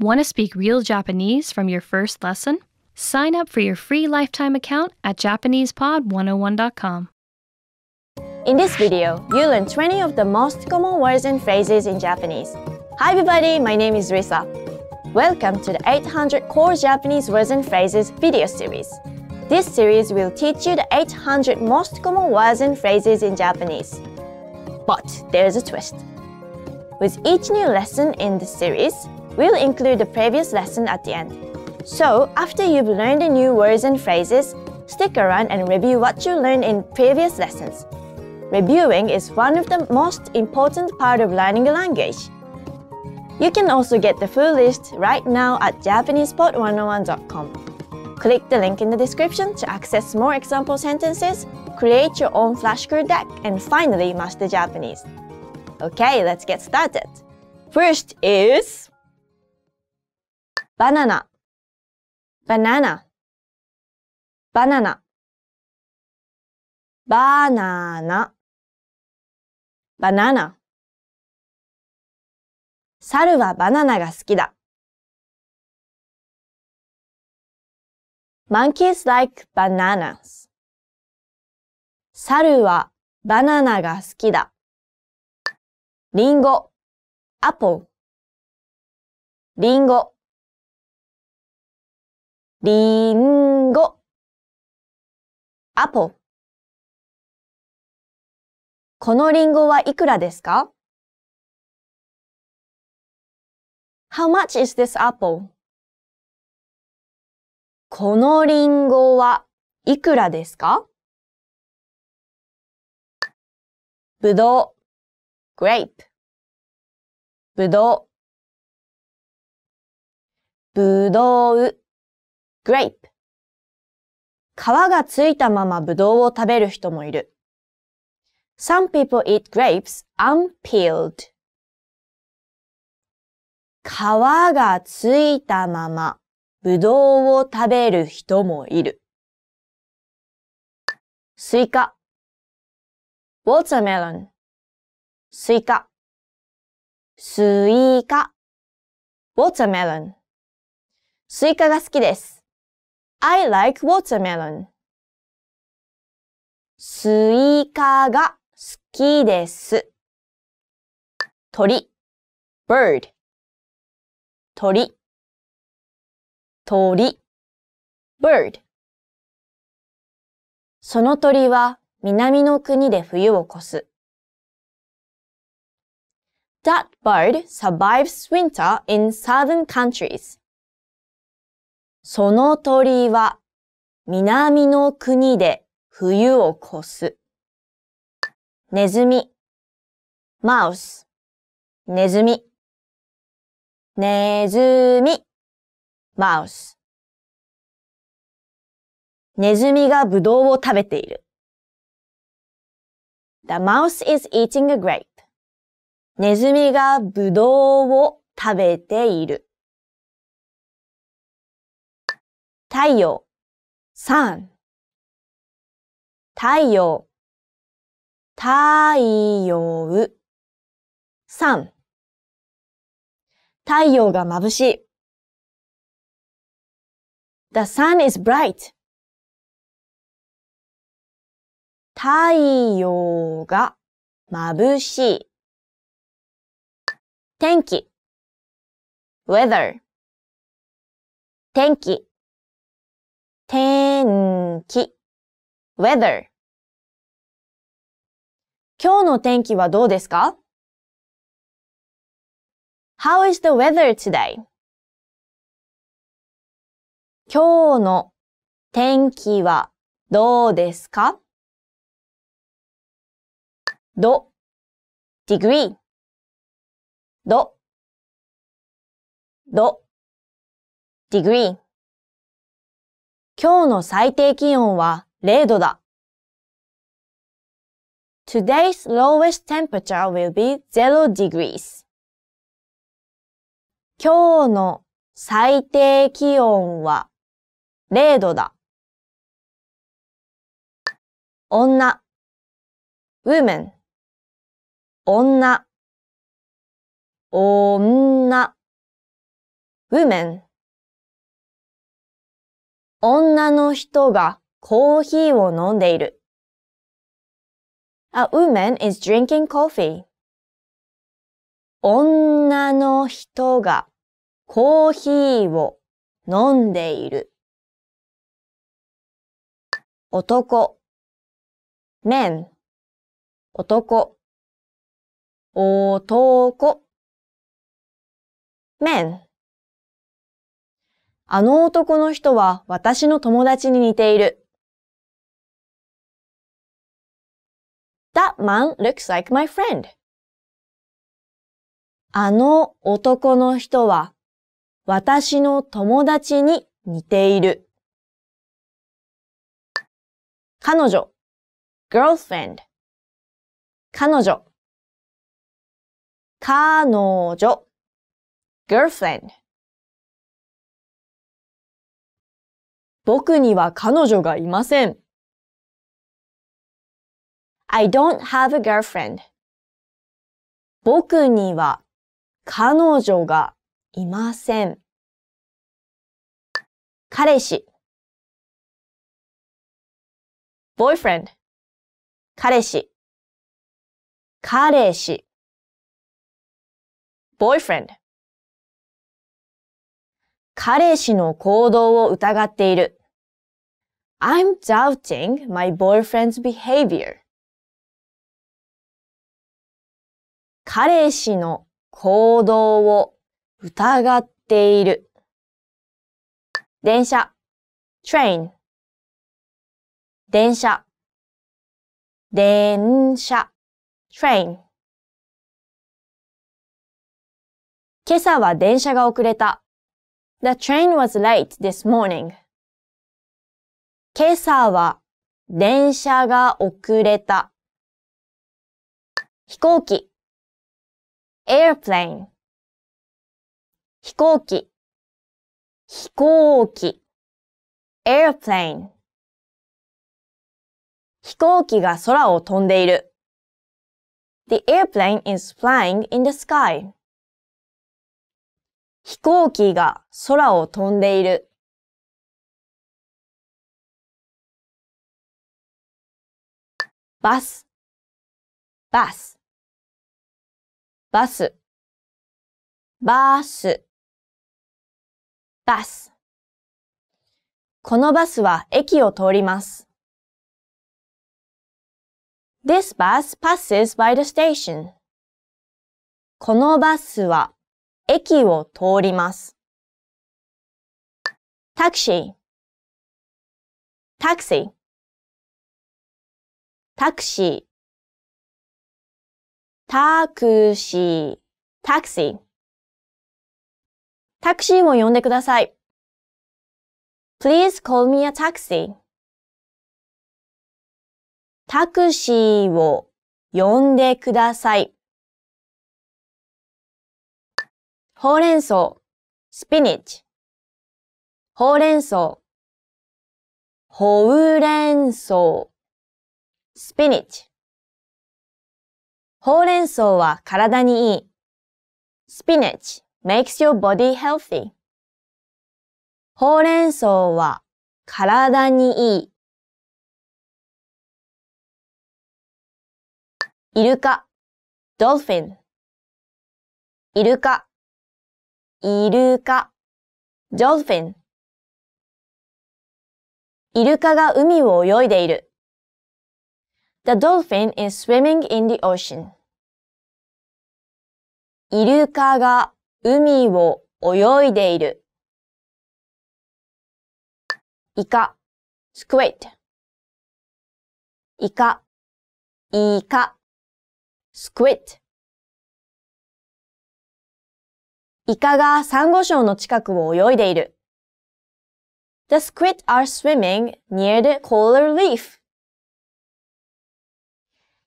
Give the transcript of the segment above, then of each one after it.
Want to speak real Japanese from your first lesson? Sign up for your free lifetime account at JapanesePod101.com. In this video, you learn 20 of the most common words and phrases in Japanese. Hi everybody, my name is Risa. Welcome to the 800 Core Japanese Words and Phrases video series. This series will teach you the 800 most common words and phrases in Japanese. But there's a twist. With each new lesson in the series, We'll include the previous lesson at the end. So, after you've learned the new words and phrases, stick around and review what you learned in previous lessons. Reviewing is one of the most important part of learning a language. You can also get the full list right now at japanesepod101.com. Click the link in the description to access more example sentences, create your own flashcard deck, and finally master Japanese. Okay, let's get started. First is バナナ、バナナ、バナナ、バナナ、バナナ。猿はバナナが好きだ。Monkeys like bananas. 猿はバナナが好きだ。リンゴ、アポ。リンゴ。りんご apple このりんごはいくらですか ?How much is this apple? このりんごはいくらですかぶどうグレープ。ぶどうぶどう grape 皮がついたままブドウを食べる人もいる。Some people eat grapes unpeeled. 皮がついたまま、ぶどうを食べる人もいる。スイカ。watermelon. スイカ。スイカ。watermelon. スイカが好きです。I like watermelon. スイカが好きです。鳥 bird 鳥鳥 bird その鳥は南の国で冬を越す。That bird survives winter in southern countries. その鳥は南の国で冬を越す。ネズミ、マウス、ネズミ。ネズミ、マウス。ネズミがブドウを食べている。The mouse is eating a grape. ネズミがブドウを食べている。太陽、sun。太陽、太陽、sun。太陽が眩しい。The sun is bright. 太陽が眩しい。天気 weather 天気天気 weather 今日の天気はどうですか ?How is the weather today? 今日の天気はどうですかど、degree ど、ど、degree 今日の最低気温は0度だ。Today's lowest temperature will be 0 degrees. 今日の最低気温は0度だ。女 woman 女女 woman 女の人がコーヒーを飲んでいる。A woman is drinking coffee. 女の人がコーヒーを飲んでいる。男 men 男男 men あの男の人は私の友達に似ている。That man looks like my friend. あの男の人は私の友達に似ている。彼女 girlfriend 彼女彼女 girlfriend 僕には彼女がいません。I don't have a girlfriend. 僕には彼女がいません。彼氏 boyfriend 彼氏彼氏 boyfriend 彼氏の行動を疑っている。I'm doubting my boyfriend's behavior. 彼氏の行動を疑っている。電車 train 電車電車 train 今朝は電車が遅れた。The train was late this morning. 今朝は電車が遅れた。飛行機 airplane 飛行機飛行機 airplane 飛行機が空を飛んでいる。The airplane is flying in the sky. 飛行機が空を飛んでいる。バス、バス、バス、バス、バス。このバスは駅を通ります。This bus passes by the station. このバスは駅を通ります。タクシー、タクシー。タクシー、タクシー、タクシー。タクシーを呼んでください。Please call me a taxi. タクシーを呼んでください。ほうれん草、スピニッチ。ほうれん草、ほうれん草。スピニッチ。ほうれん草は体にいい。スピニッチ makes your body healthy. ほうれん草は体にいい。イルカ、ドルフィン。イルカ、イルカ、ドルフィン。イルカが海を泳いでいる。The dolphin is swimming in the ocean. イルカが海を泳いでいる。イカ、スクエット。イカ、イカ、スクエット。イカがサンゴ礁の近くを泳いでいる。The squid are swimming near the c o l a r leaf.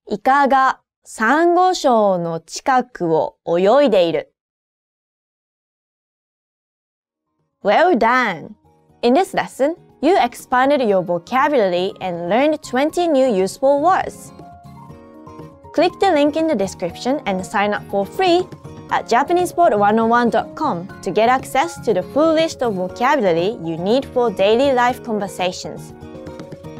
イカがサンゴ礁の近くを泳いでいる。Well done! In this lesson, you expanded your vocabulary and learned 20 new useful words. Click the link in the description and sign up for free at japanesepod101.com to get access to the full list of vocabulary you need for daily life conversations.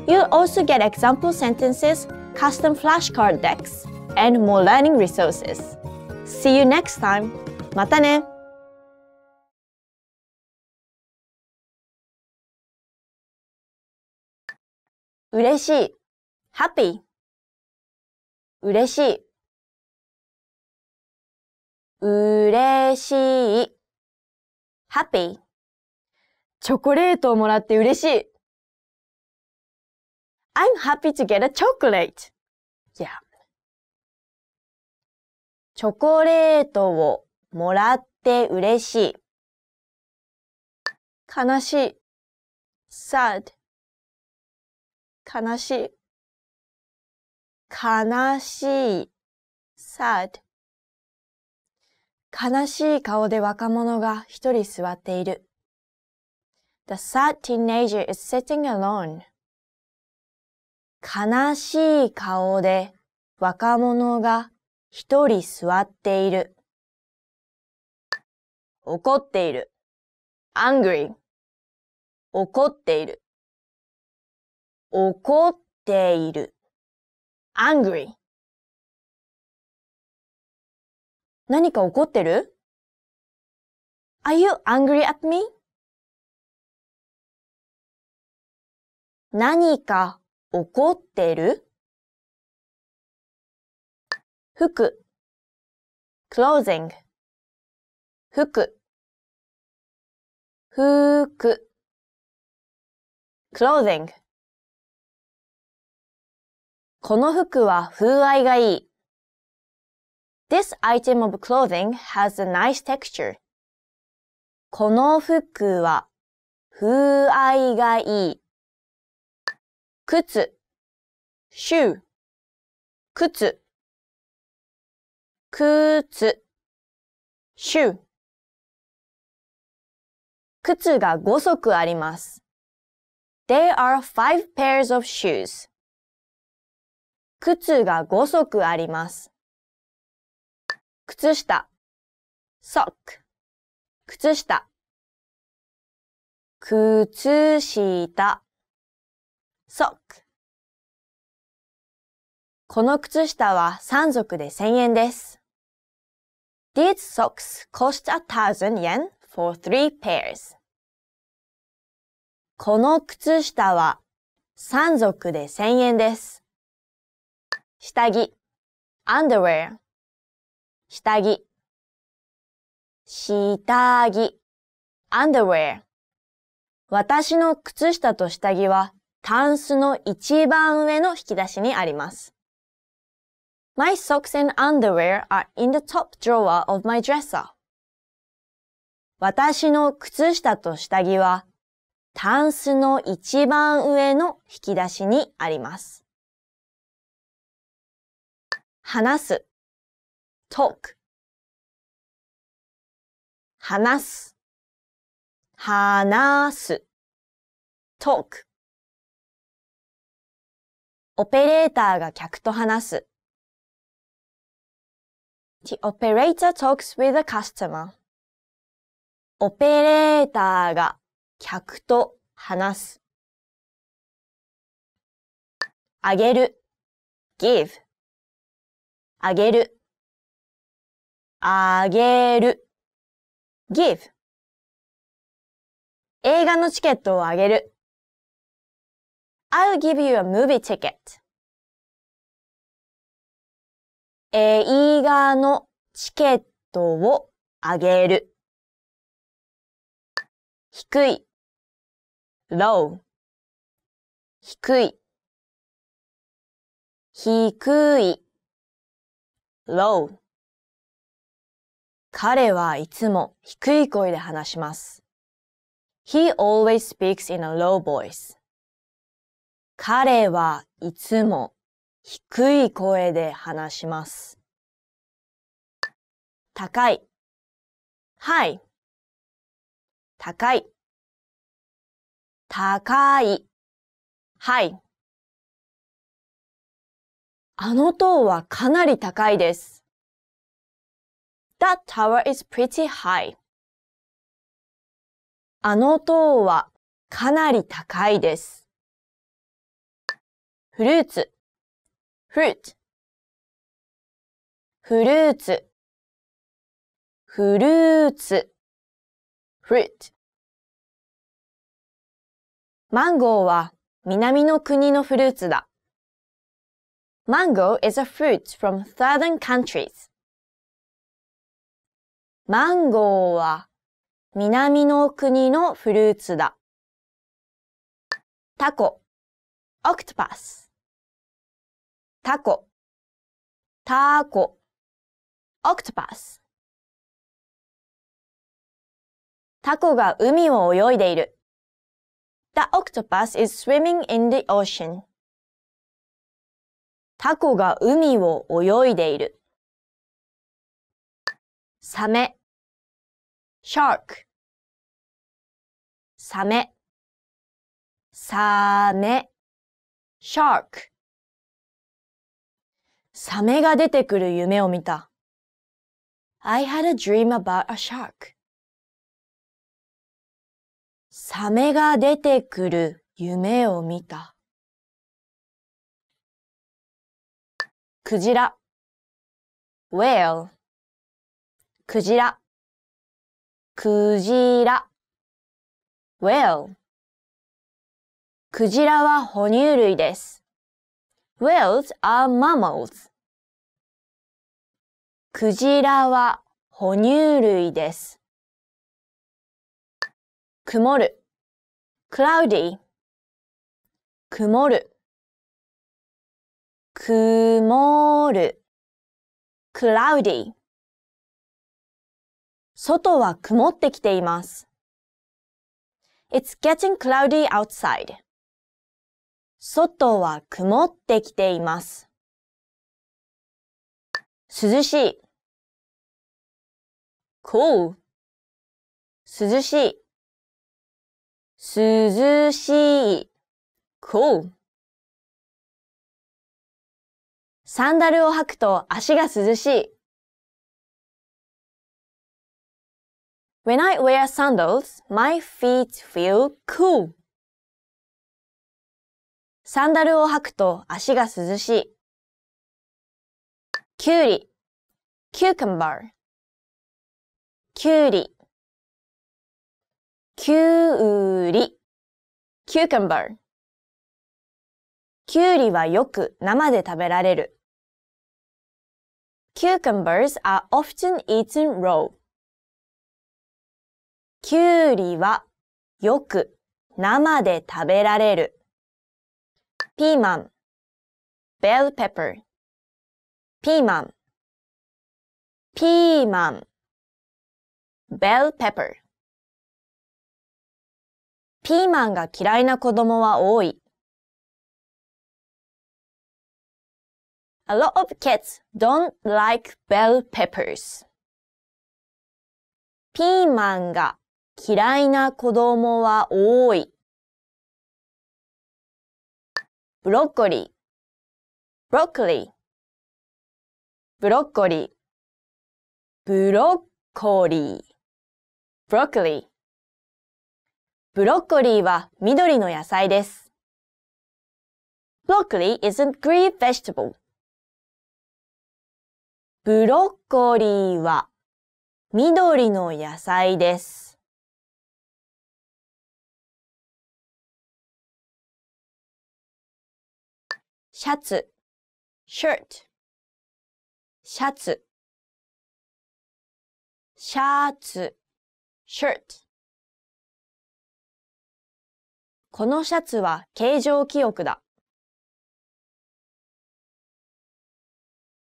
You'll also get example sentences custom flashcard decks, and more learning resources. See you next time! またね嬉しい happy 嬉しい嬉しい happy チョコレートをもらって嬉しい I'm happy to get a chocolate. Yeah. チョコレートをもらって嬉しい。悲しい。sad. 悲しい。悲しい。sad. 悲しい顔で若者が一人座っている。The sad teenager is sitting alone. 悲しい顔で若者が一人座っている。怒っている。angry 怒っている。怒っている。angry 何か怒ってる ?Are you angry at me? 何か怒ってる服 clothing 服服 clothing この服は風合いがいい。This item of clothing has a nice texture. この服は風合いがいい。靴、s シュー、靴、靴、shoe 靴が5足あります。There are five pairs of shoes. 靴が5足あります。靴下、sock, 靴下。靴下。sock この靴下は3足で1000円です。These socks cost a thousand yen for three pairs. この靴下は3足で1000円です。下着 underwear 下着下着 underwear 私の靴下と下着はタンスの一番上の引き出しにあります。My socks and underwear are in the top drawer of my dresser. 私の靴下と下着は、タンスの一番上の引き出しにあります。話す talk 話す話す talk オペレーターが客と話す。The operator talks with the customer. オペレーターが客と話す。あげる give あげるあげる give 映画のチケットをあげる I'll give you a movie ticket. 映画のチケットをあげる。低い low 低い低い low 彼はいつも低い声で話します。He always speaks in a low voice. 彼はいつも低い声で話します。高い。はい。高い。高い。はい。あの塔はかなり高いです。That tower is pretty high. あの塔はかなり高いです。フルーツ、フルーツ、フルーツ、フルーツ、フルーツ。マンゴーは南の国のフルーツだ。is a fruit from southern countries. マンゴーは南の国のフルーツだ。タコ、オクトパス。タコ、タコ、オクトパス。タコが海を泳いでいる。The octopus is swimming in the ocean. タコが海を泳いでいる。サメ shark サメサメ shark サメが出てくる夢を見た。I had a dream about a shark. サメが出てくる夢を見た。クジラ whale クジラクジラ whale クジラは哺乳類です。whales are mammals. クジラは哺乳類です。曇る cloudy 曇る曇る cloudy 外は曇ってきています。It's getting cloudy outside. 外は曇ってきています。涼しい cool. 涼しい。涼しい。cool. サンダルを履くと足が涼しい。When I wear sandals, my feet feel cool. サンダルを履くと足が涼しい。キュウリ cucumber きゅうり、きゅうり、cucumber。きゅうりはよく生で食べられる。cucumbers are often eaten raw. きゅうりはよく生で食べられる。ピーマン bell pepper ピーマンピーマン bell pepper ピーマンが嫌いな子供は多い。A lot of kids don't like bell peppers. ピーマンが嫌いな子供は多い。ブロッコリー。ブロッコリー。ブロッコリー。ブロッコリー。broccoli ブロッコリーは緑の野菜です。broccoli is a green vegetable. ブロッコリーは緑の野菜です。シャツ shirt シャツシャツ shirt このシャツは形状記憶だ。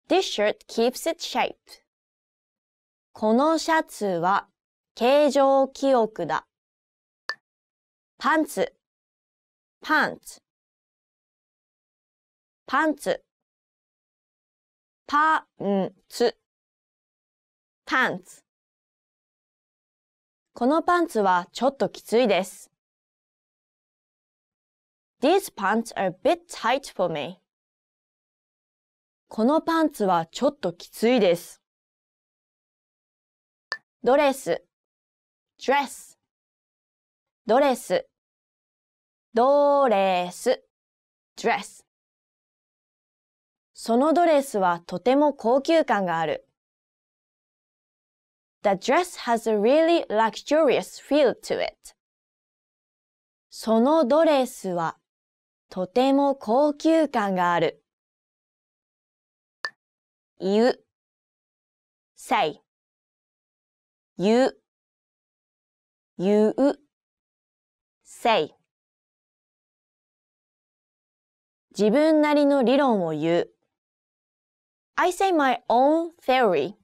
This shirt keeps its shape. このシャツは形状記憶だ。パンツ、パンツ、パンツ、パンツ、パンツ。このパンツはちょっときついです。These pants are a bit tight for me. このパンツはちょっときついです。ドレス dress ドレスドレス dress そのドレスはとても高級感がある。The dress has a really luxurious feel to it. そのドレスはとても高級感がある。言う say 言う言う say 自分なりの理論を言う。I say my own theory.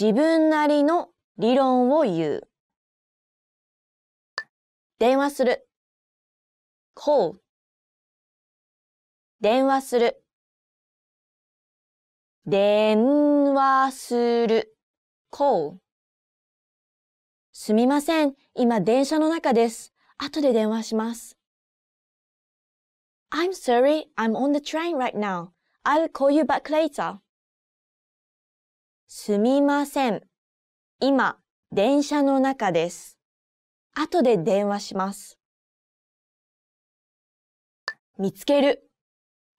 自分なりの理論を言う。電話する。call 電話する。電話する。call すみません。今電車の中です。後で電話します。I'm sorry. I'm on the train right now. I'll call you back later. すみません。今、電車の中です。後で電話します。見つける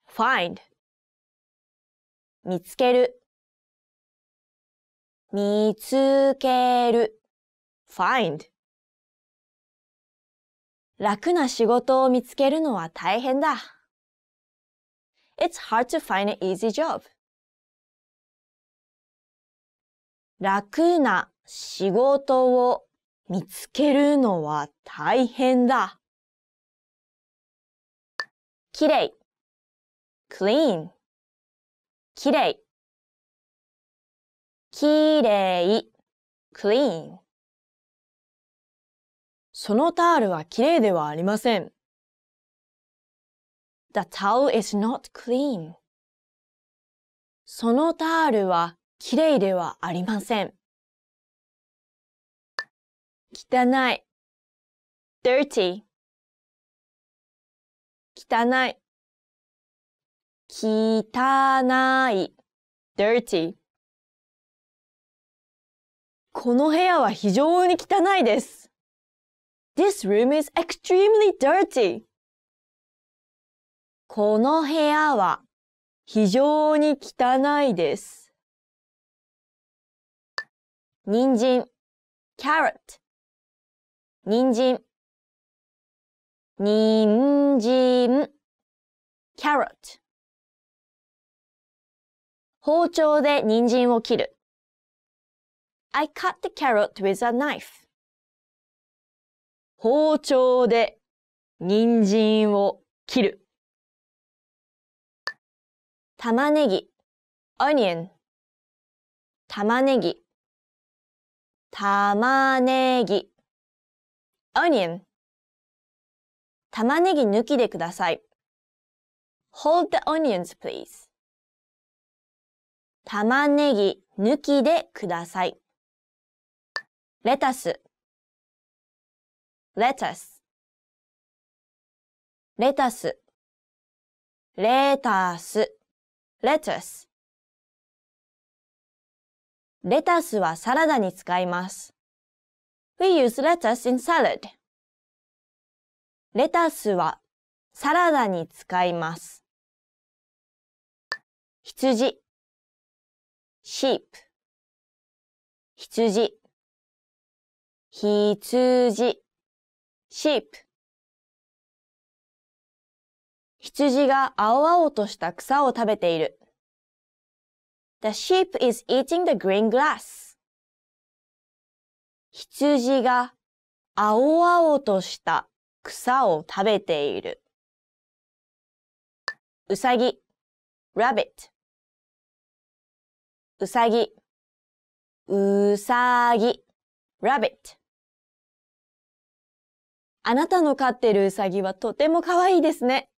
find 見つける見つける find 楽な仕事を見つけるのは大変だ。It's hard to find an easy job. 楽な仕事を見つけるのは大変だ。きれい clean きれいきれい clean そのタールはきれいではありません。The towel is not clean. そのタールはきれいではありません。汚い dirty 汚い汚い dirty この部屋は非常に汚いです。This room is extremely dirty. この部屋は非常に汚いです。人参 carrot 人参人参 carrot 包丁で人参を切る I cut the carrot with a knife 包丁で人参を切る玉ねぎ onion 玉ねぎ玉ねぎ onion 玉ねぎ抜きでください。Hold the onions, please. 玉ねぎ抜きでください。レタス lettuce レタスレタスレタスレタスはサラダに使います。We use lettuce in salad. レタスはサラダに使います。羊 sheep 羊羊 sheep 羊が青々とした草を食べている。The sheep is eating the green grass. 羊が青々とした草を食べている。うさぎ rabbit うさぎうさぎ rabbit あなたの飼ってるうさぎはとてもかわいいですね。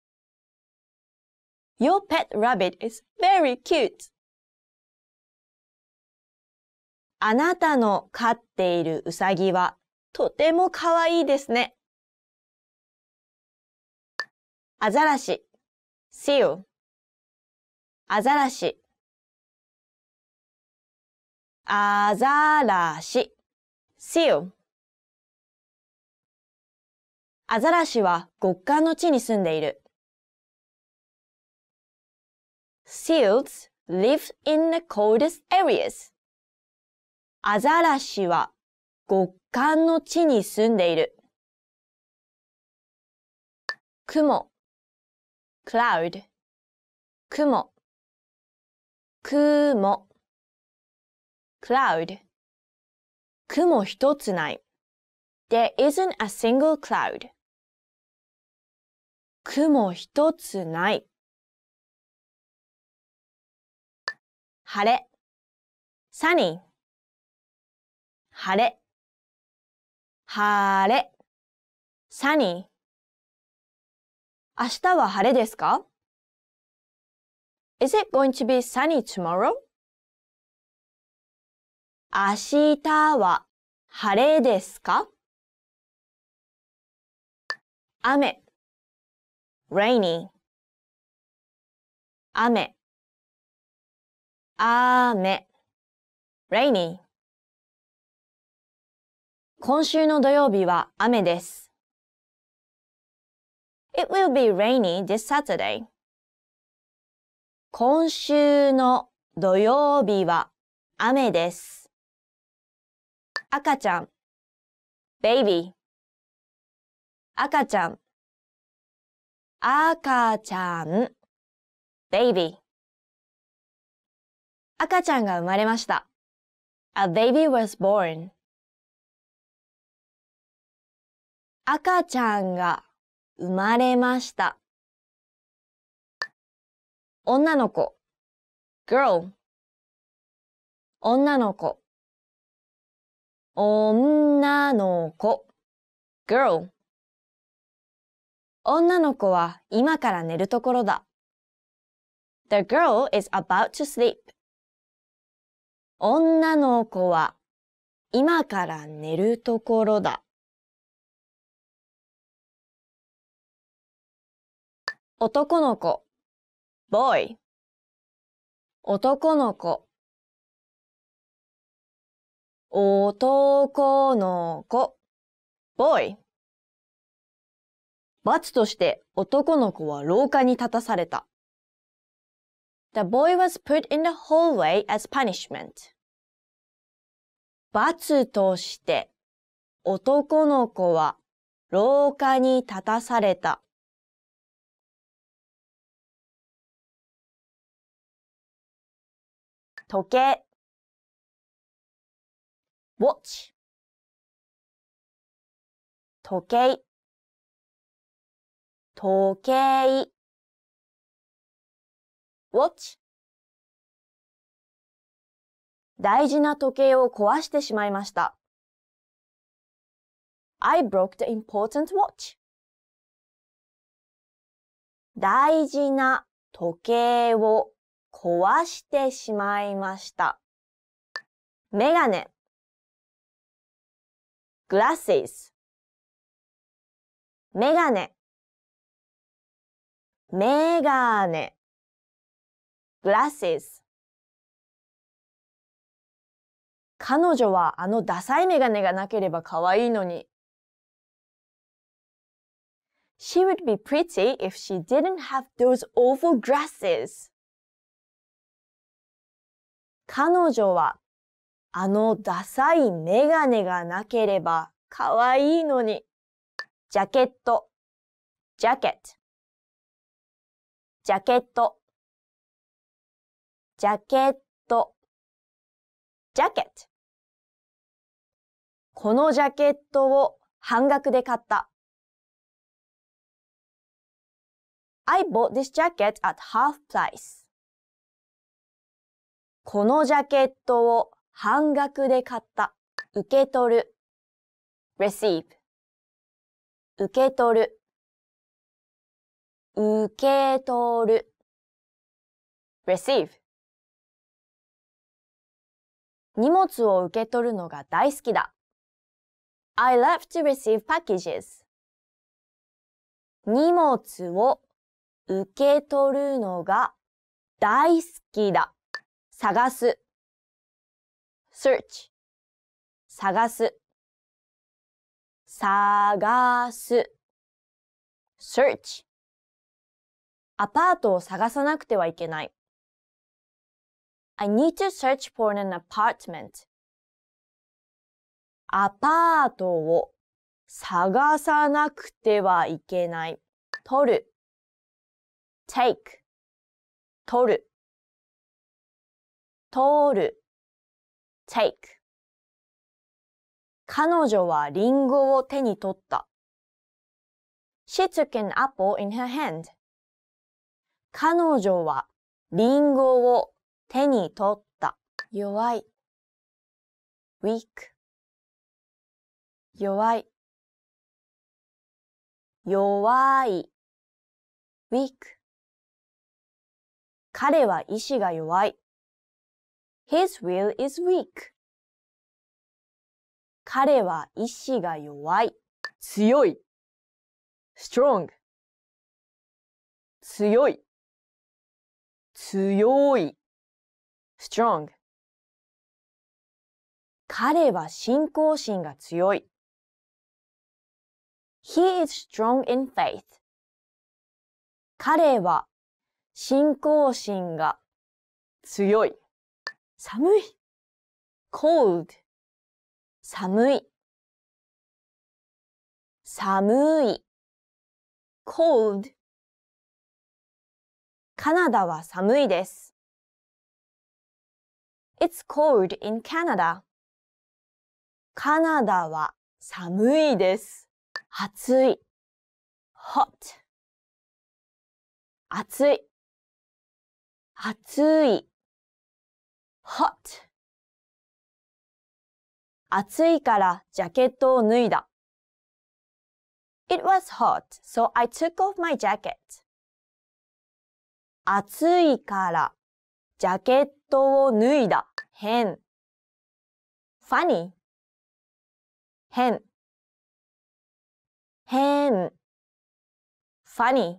Your pet rabbit is very cute. あなたの飼っているうさぎはとてもかわいいですね。アザラシ seal アザラシアザラシ seal アザラシは極寒の地に住んでいる。Seals live in the coldest areas. アザラシは極寒の地に住んでいる。雲 cloud 雲雲 cloud 雲一つない。There isn't a single cloud 雲一つない。晴れ sunny 晴れ、晴れ、sunny。明日は晴れですか ?Is it going to be sunny tomorrow? 明日は晴れですか雨 rainy 雨雨 rainy 今週の土曜日は雨です。It will be rainy this Saturday. 今週の土曜日は雨です。赤ちゃん baby 赤ちゃん赤ちゃん baby 赤ちゃんが生まれました。A baby was born. 赤ちゃんが生まれました。女の子 girl 女の子女の子 girl 女の子は今から寝るところだ。The girl is about to sleep. 女の子は今から寝るところだ。男の子 boy 男の子男の子 boy 罰として男の子は廊下に立たされた。The boy was put in the hallway as punishment. 罰として男の子は廊下に立たされた。時計 watch 時計時計 watch 大事な時計を壊してしまいました。I broke the important watch. 大事な時計を壊してしまいました。メガネ glasses メガネメガネ glasses 彼女はあのダサいメガネがなければ可愛いのに。She would be pretty if she didn't have those awful glasses. 彼女は、あのダサいメガネがなければ可愛いのに。ジャケット、ジャケット。ジャケット、ジャケット、ジャケット。このジャケットを半額で買った。I bought this jacket at half price. このジャケットを半額で買った。受け取る。receive 受け取る。受け取る。receive 荷物を受け取るのが大好きだ。I love to receive packages. 荷物を受け取るのが大好きだ。探す search 探す探す search アパートを探さなくてはいけない I need to search for an apartment アパートを探さなくてはいけない。取る take 取る通る take 彼女はリンゴを手に取った。She took an apple in her hand. 彼女はリンゴを手に取った。弱い weak 弱い弱い weak 彼は意志が弱い。His will is weak. 彼は意志が弱い。強い。strong. 強い。強い。strong. 彼は信仰心が強い。He is strong in faith. 彼は信仰心が強い。寒い cold 寒い寒い cold カナダは寒いです。It's cold in Canada. カナダは寒いです。暑い hot 暑い暑い hot 暑いからジャケットを脱いだ。It was hot, so I took off my jacket. 暑いからジャケットを脱いだ。変。funny 変変 funny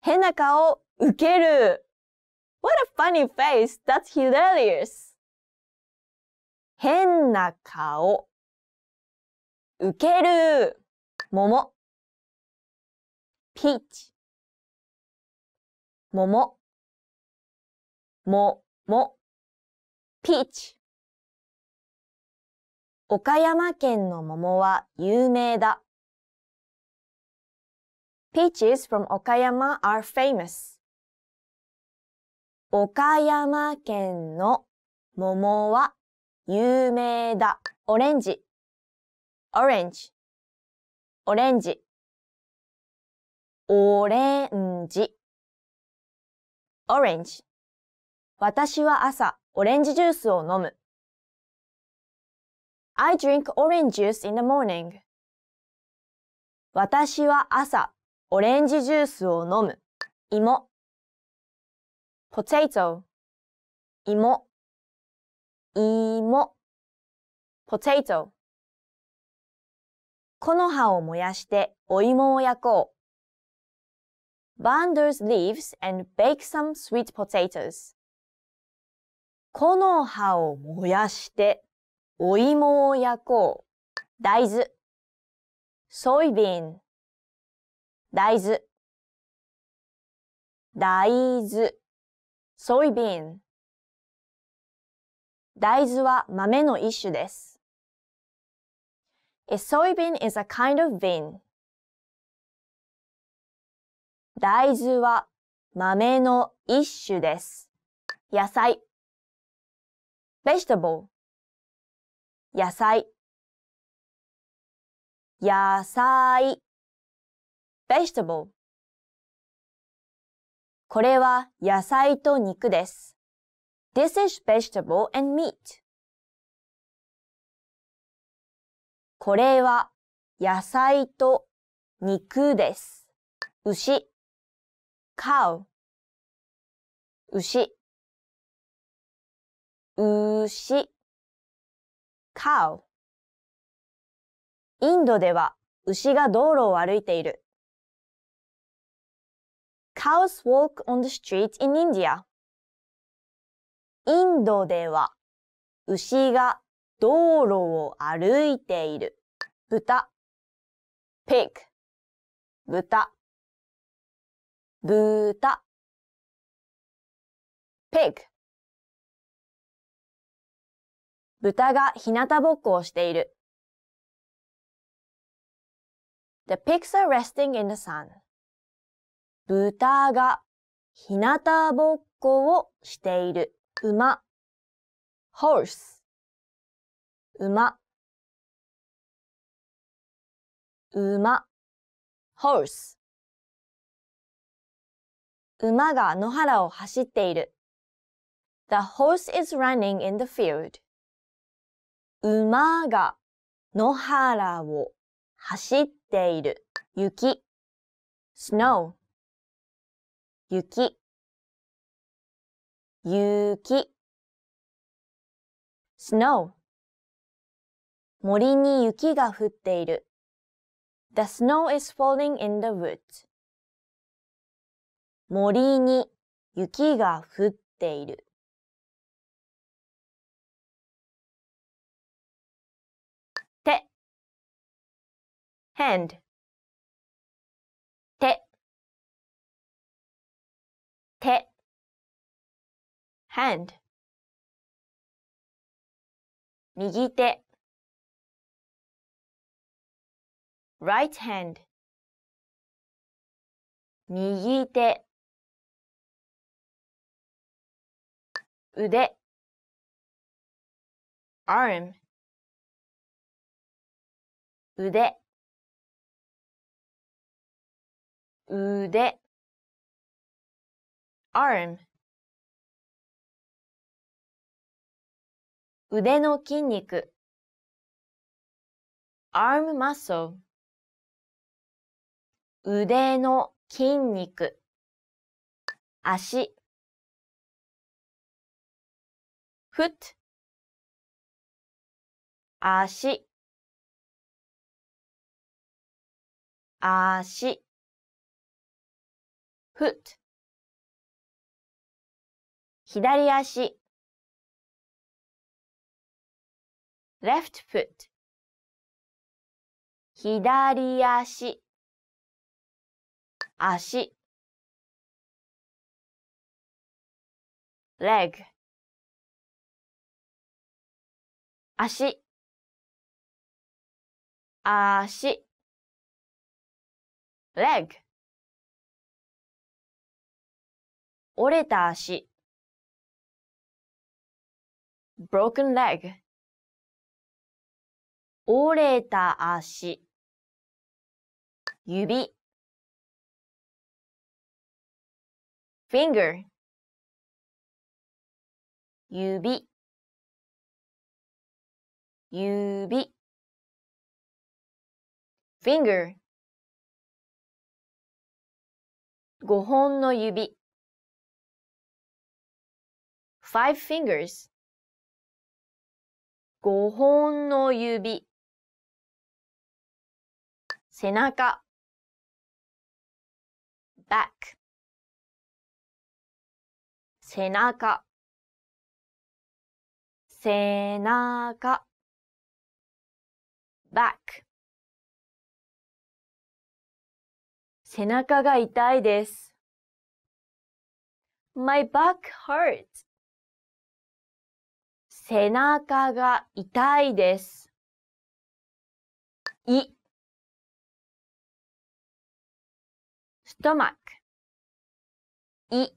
変な顔受ける What a funny face! That's hilarious! 変な顔。受ける。桃。ピーチ。桃。も、も。ピーチ。岡山県の桃は有名だ。Peaches from 岡山 are famous. 岡山県の桃は有名だ。オレンジ、オレンジ、オレンジ、オレンジ、オレンジ。私は朝、オレンジジュースを飲む。I drink orange juice in the morning. 私は朝、オレンジジュースを飲む。芋。potato 芋芋 potato 木の葉を燃やしてお芋を焼こう。burn those leaves and bake some sweet potatoes 木の葉を燃やしてお芋を焼こう。大豆 soybean 大豆大豆 soybean 大豆は豆の一種です。A soybean is a kind of bean. 大豆は豆の一種です。野菜 vegetable 野菜野菜 vegetable これは野菜と肉です。This is vegetable and meat. これは野菜と肉です。牛 cow 牛牛 cow インドでは牛が道路を歩いている。cows walk on the street in India. インドでは牛が道路を歩いている。豚 pig 豚豚 pig 豚が日向ぼっこをしている。The pigs are resting in the sun. 豚が日向ぼっこをしている。馬 horse 馬馬 horse 馬が野原を走っている。The horse is running in the field. 馬が野原を走っている。雪 snow 雪雪 snow 森に雪が降っている。The snow is falling in the woods. 森に雪が降っている。手 hand 手 hand 右手 right hand 右手腕 arm 腕腕 arm 腕の筋肉 arm muscle 腕の筋肉足 foot 足足 foot 左足 left foot 左足足 leg 足足 leg 折れた足 broken leg 折れた足指 finger 指指 finger 五本の指 five fingers 五本の指背中 back 背中背中 back 背中が痛いです My back hurts 背中が痛いです。胃。ストマック。胃。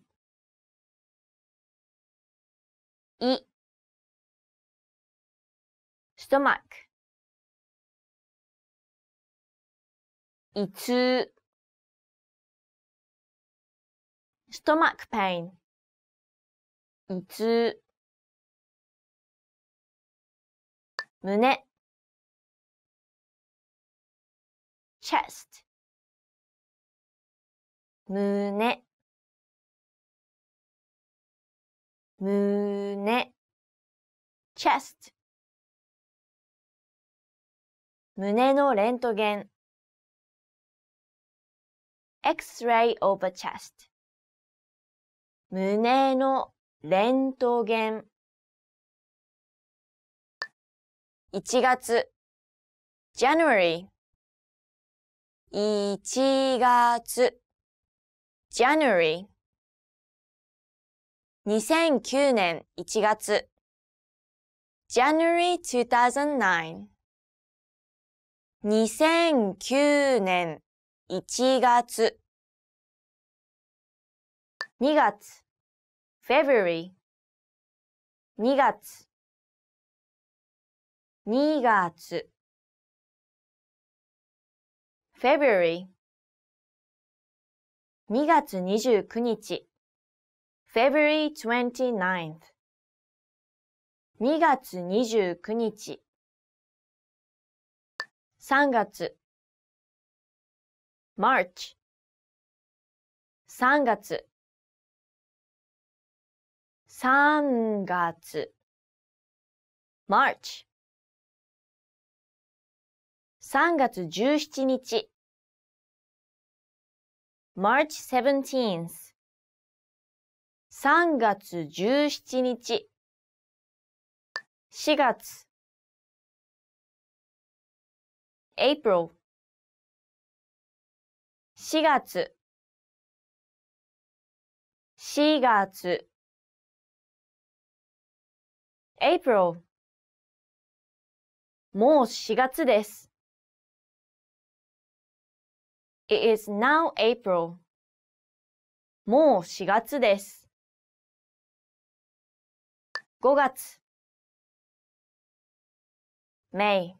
胃。ストマック。胃痛。ストマックペイン。胃痛。胸 chest 胸胸 chest 胸のレントゲン x-ray of chest 胸のレントゲン1月 January 1月 January 2009年1月 January 2009 2009年1月2月 February 2月2月 February 2月29日 February 29th 2月29日3月 March 3月3月 March 3月17日 March 17th 3月17日4月 April 4月4月 April もう4月です。It is now April. もう4月です。5月 May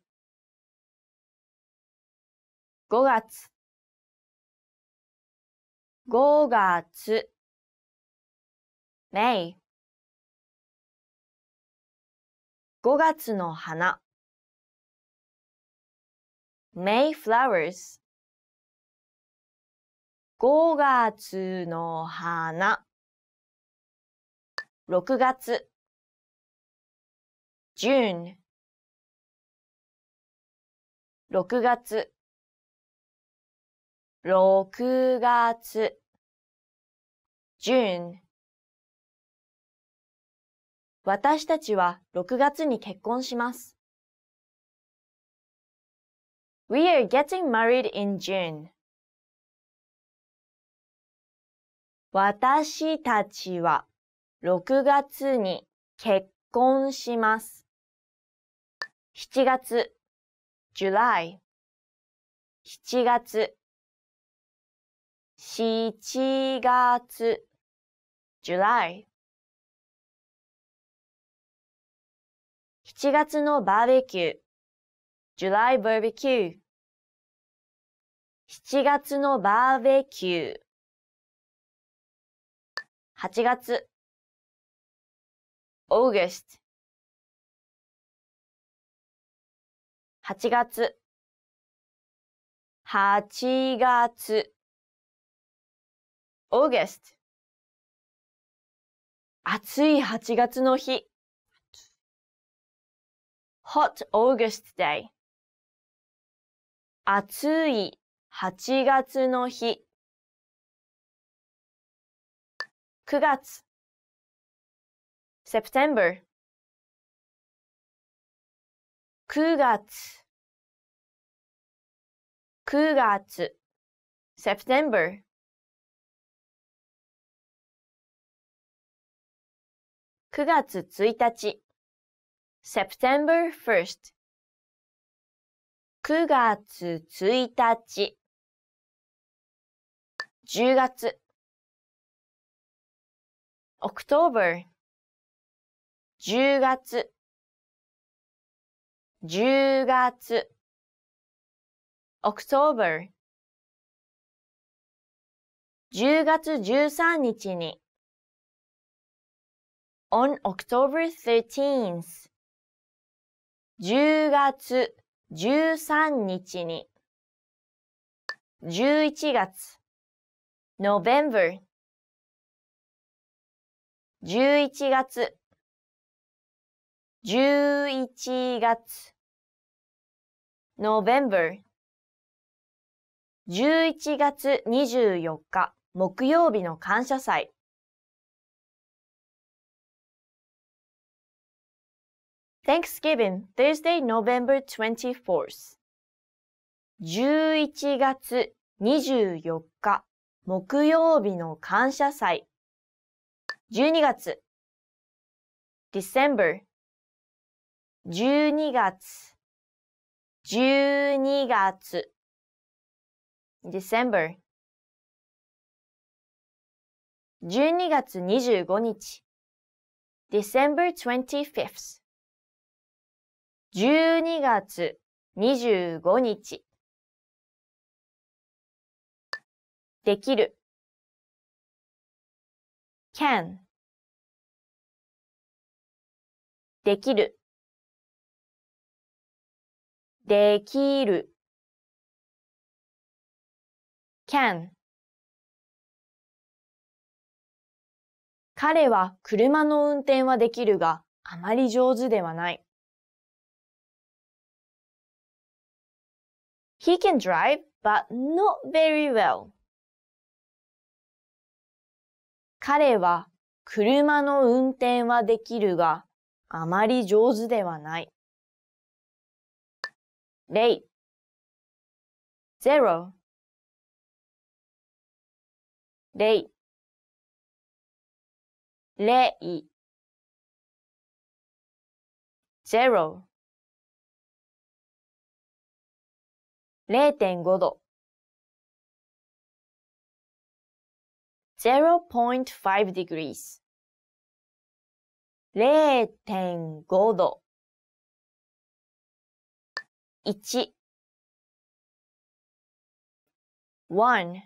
5月5月 May 5月の花 May flowers 5月の花。6月。June。6月。6月。June。私たちは6月に結婚します。We are getting married in June. 私たちは6月に結婚します。7月 July 7月7月 July 7月のバーベキュー July barbecue 7月のバーベキュー8月 August 8月8月 August 暑い8月の日 Hot August Day 暑い8月の日9月 September 9月9月 September 9月1日 September 1st 9月1日10月 October 10月10月 October 10月13日に On October 13th 10月13日に11月 November 11月11月 November 11月24日木曜日の感謝祭 Thanksgiving Thursday November 24th 11月24日木曜日の感謝祭12月 December 12月12月 December 12月25日 December 25th 12月25日できる can できるできる can 彼は車の運転はできるが、あまり上手ではない。He can drive, but not very well. 彼は車の運転はできるが、あまり上手ではない。レイゼロレイレイゼロ o 0.5度0.5 degrees 0.5度1 o n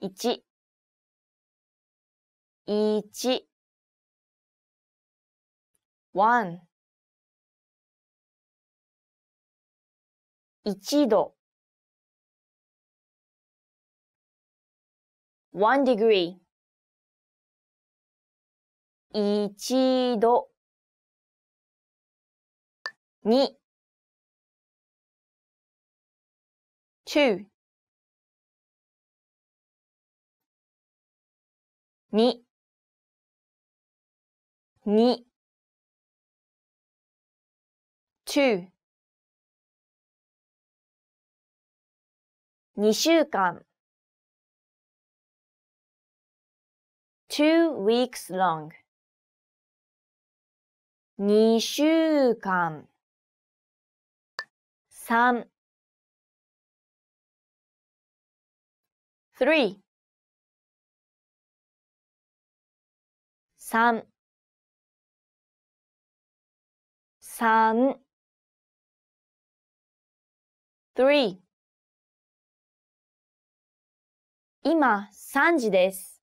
1 1 one 1度 one degree 一度二 two 二二 two 二週間 two weeks long 2週間3 three 今3時です。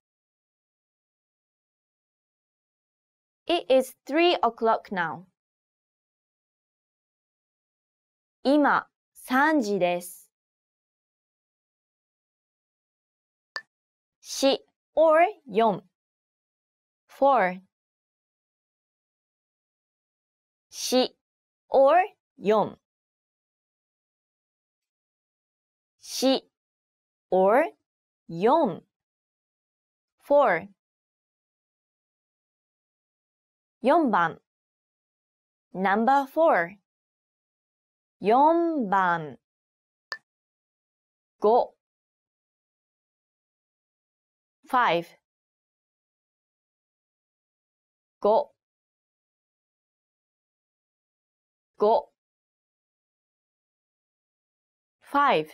It is three o'clock now. 今3時です。し or four。し or 4し or four。4番 Number 4 4番5 five 5 5 five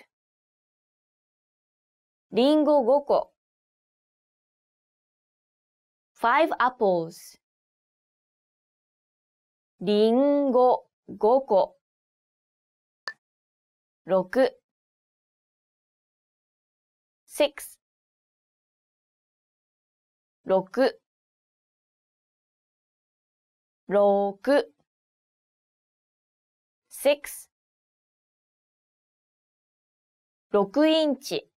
5 5 apples りんご5個。6 six 6 6 six 6インチ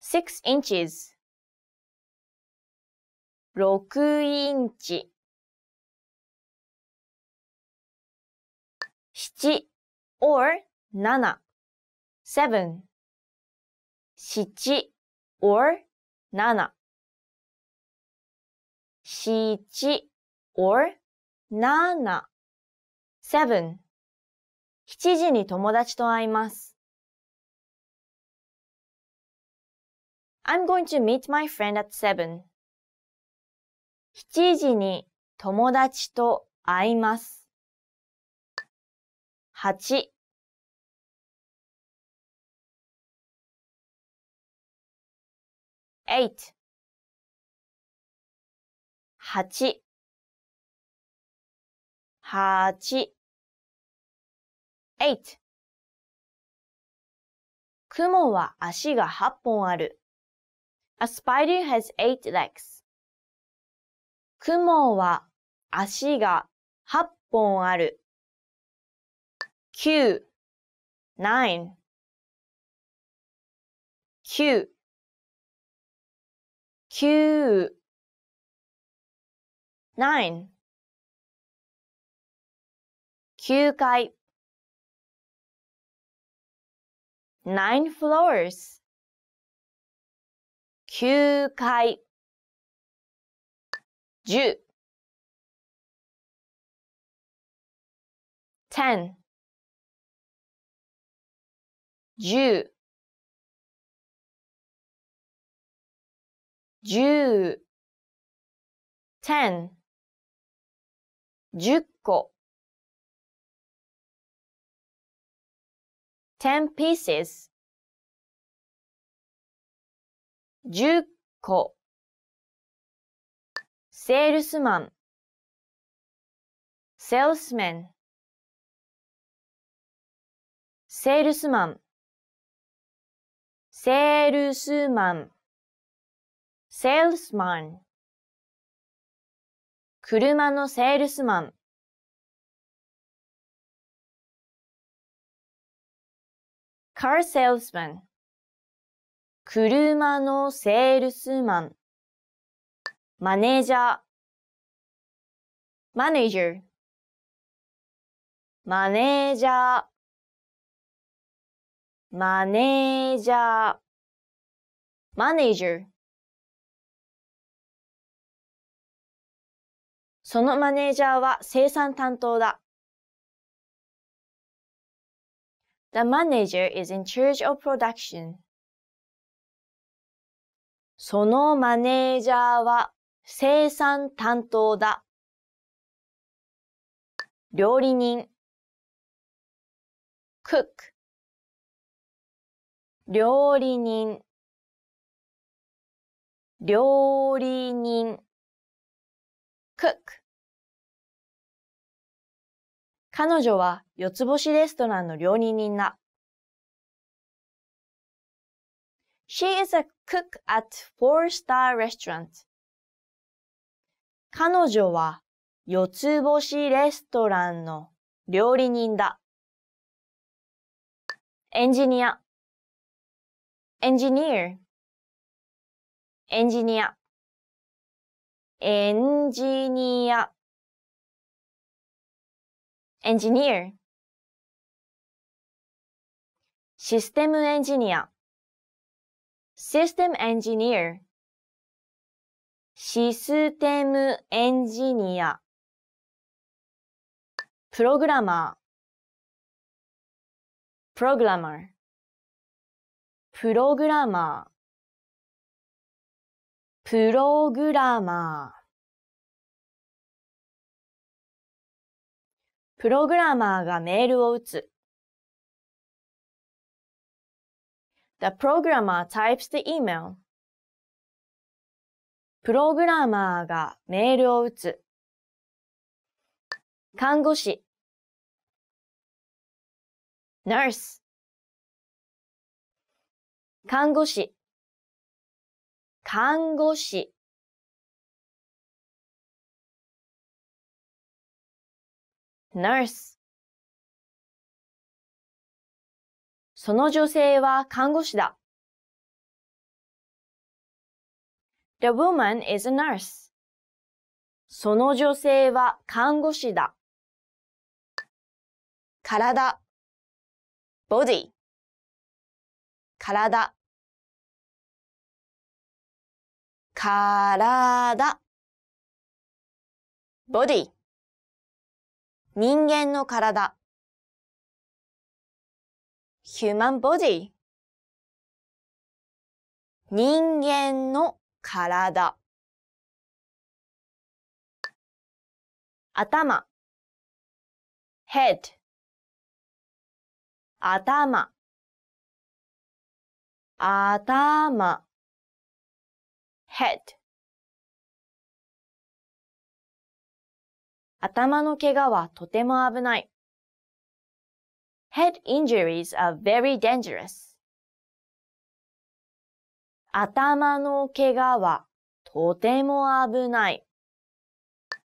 six inches 6インチ7 or 7 7 7 or 7 7 or 7 7 7時に友達と会います。I'm going to meet my friend at 7. 7時に友達と会います。88 8 8 8雲は足が8本ある。A spider has eight legs. 雲は足が8本ある。9 9 9 9 9 9階 nine floors 9階十、ten 十、十、ten 十個 ten pieces 十個セールスマンセールスメン、セールスマンセールスマン車のセールスマンカーセールスマン車のセールスマンマネージャー、マネージャー、マネージャー、マネージャー、マネージャー。そのマネージャーは生産担当だ。The manager is in charge of production. そのマネージャーは生産担当だ。料理人 cook 料理人料理人 cook 彼女は四つ星レストランの料理人だ。She is a cook at four-star restaurant. 彼女は四つ星レストランの料理人だ。エンジニア、エンジニア、エンジニア、エンジニア、エンジニア、システムエンジニア、システムエンジニア、システムエンジニア、プログラマー、プログラマー、プログラマー、プログラマー、プログラマーがメールを打つ。The programmer types the email. プログラマーがメールを打つ。看護師ナース。看護師看護師ナース。その女性は看護師だ。The woman is a nurse. その女性は看護師だ。体 body 体体 body 人間の体 human body 人間の体。頭 head 頭頭 head 頭の怪我はとても危ない。Head injuries are very dangerous. 頭の怪我はとても危ない。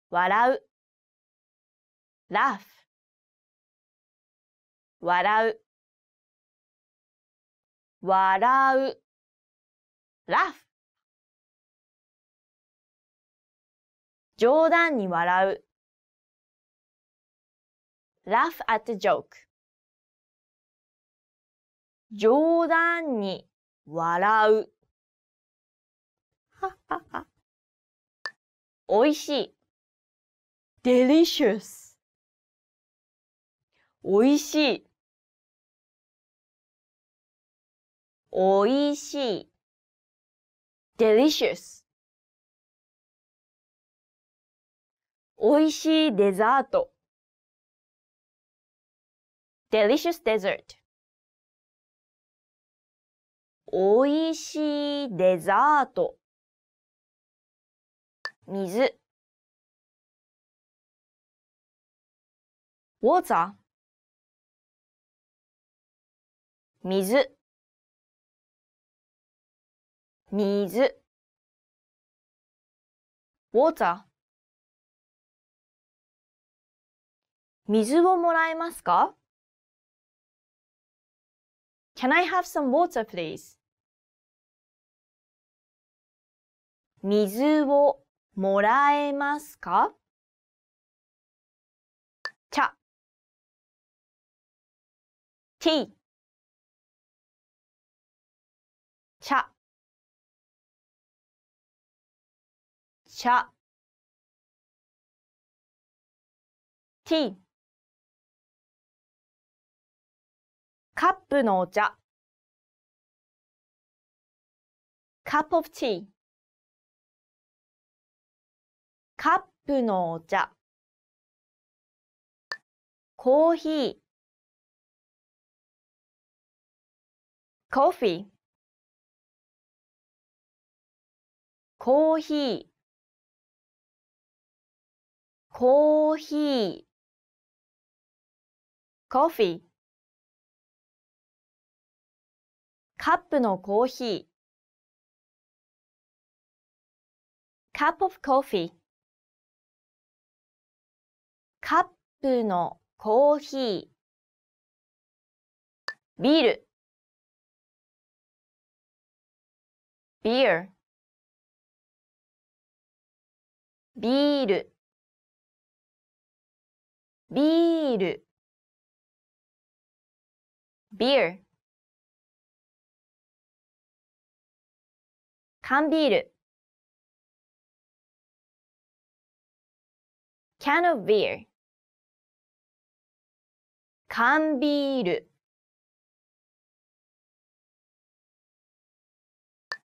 笑う。ラフ。笑う。笑う。ラフ。冗談に笑う。ラフ a t t h e joke 冗談に笑う。おいしい。delicious おいしい。おいしい。delicious おいしいデザート。delicious dessert おいしいデザート。水 water 水水 water 水をもらえますか Can I have some water, please? 水をもらえますか茶 tea 茶茶 tea カップのお茶 cup of tea カップのお茶コーヒーコーヒーコーヒーコーヒーコーヒーカップのコーヒーカップのコーヒービールビール。ビールビールビール。缶ビール can of beer 缶ビール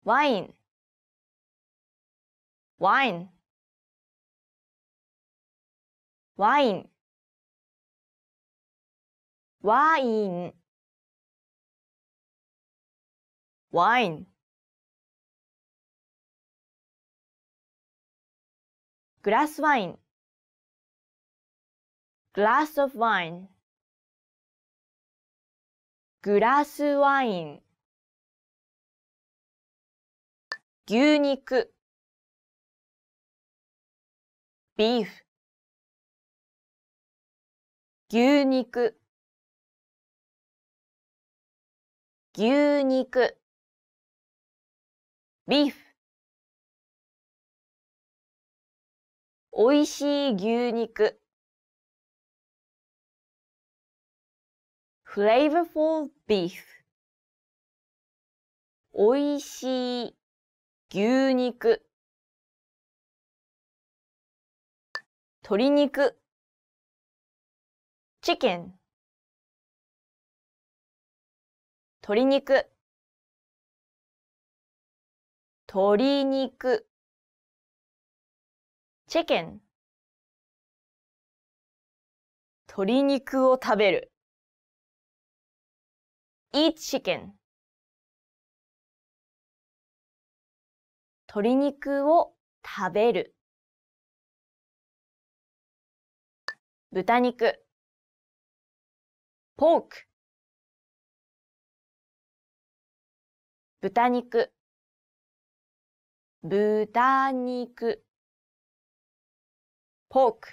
ワインワインワインワインワイングラスワイングラスオフワイン。グラスワイン牛肉ビーフ牛肉牛肉ビーフおいしい牛肉 flavorful beef おいしい牛肉鶏肉 chicken 鶏肉鶏肉 chicken 鶏肉を食べる eat 鶏肉を食べる。豚肉。ポーク。豚肉。豚肉。ポーク。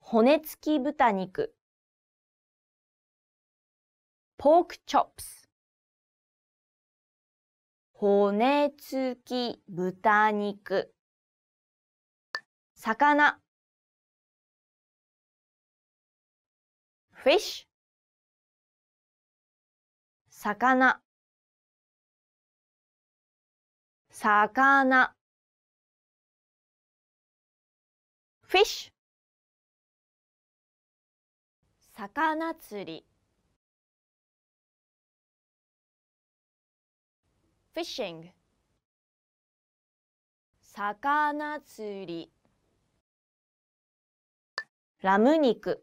骨付き豚肉。pork chops 骨付き豚肉魚 fish 魚魚 fish 魚釣り fishing 魚釣りラム肉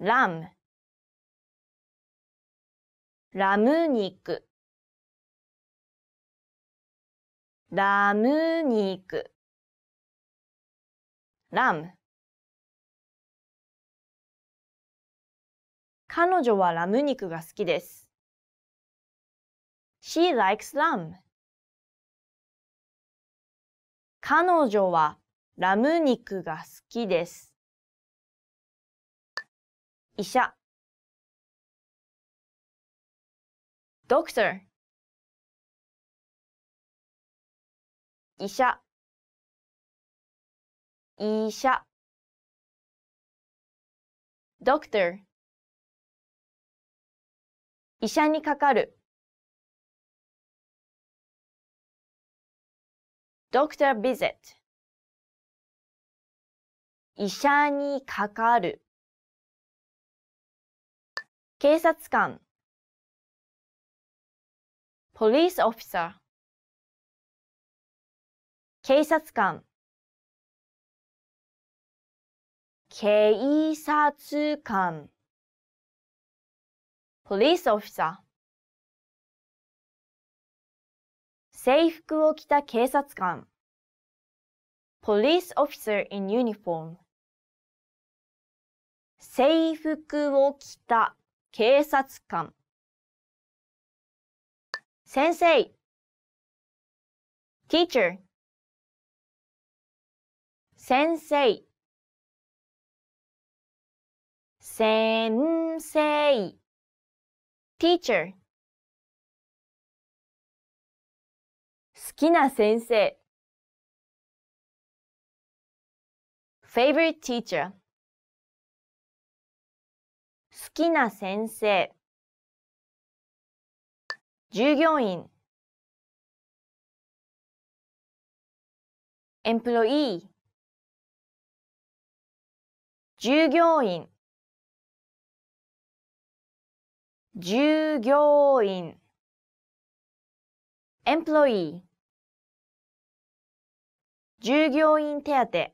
ラムラム肉ラム肉ラム彼女はラム肉が好きです。She likes lamb. 彼女はラム肉が好きです。医者 Doctor 医者医者 Doctor 医者にかかるドクタービゼット医者にかかる警察官ポリスオフィサー警察官警察官ポリスオフィサー制服を着た警察官 police officer in uniform 制服を着た警察官先生 teacher 先生先生 teacher きな先生 favorite teacher 好きな先生従業員 employee 従業員従業員 employee 従業員手当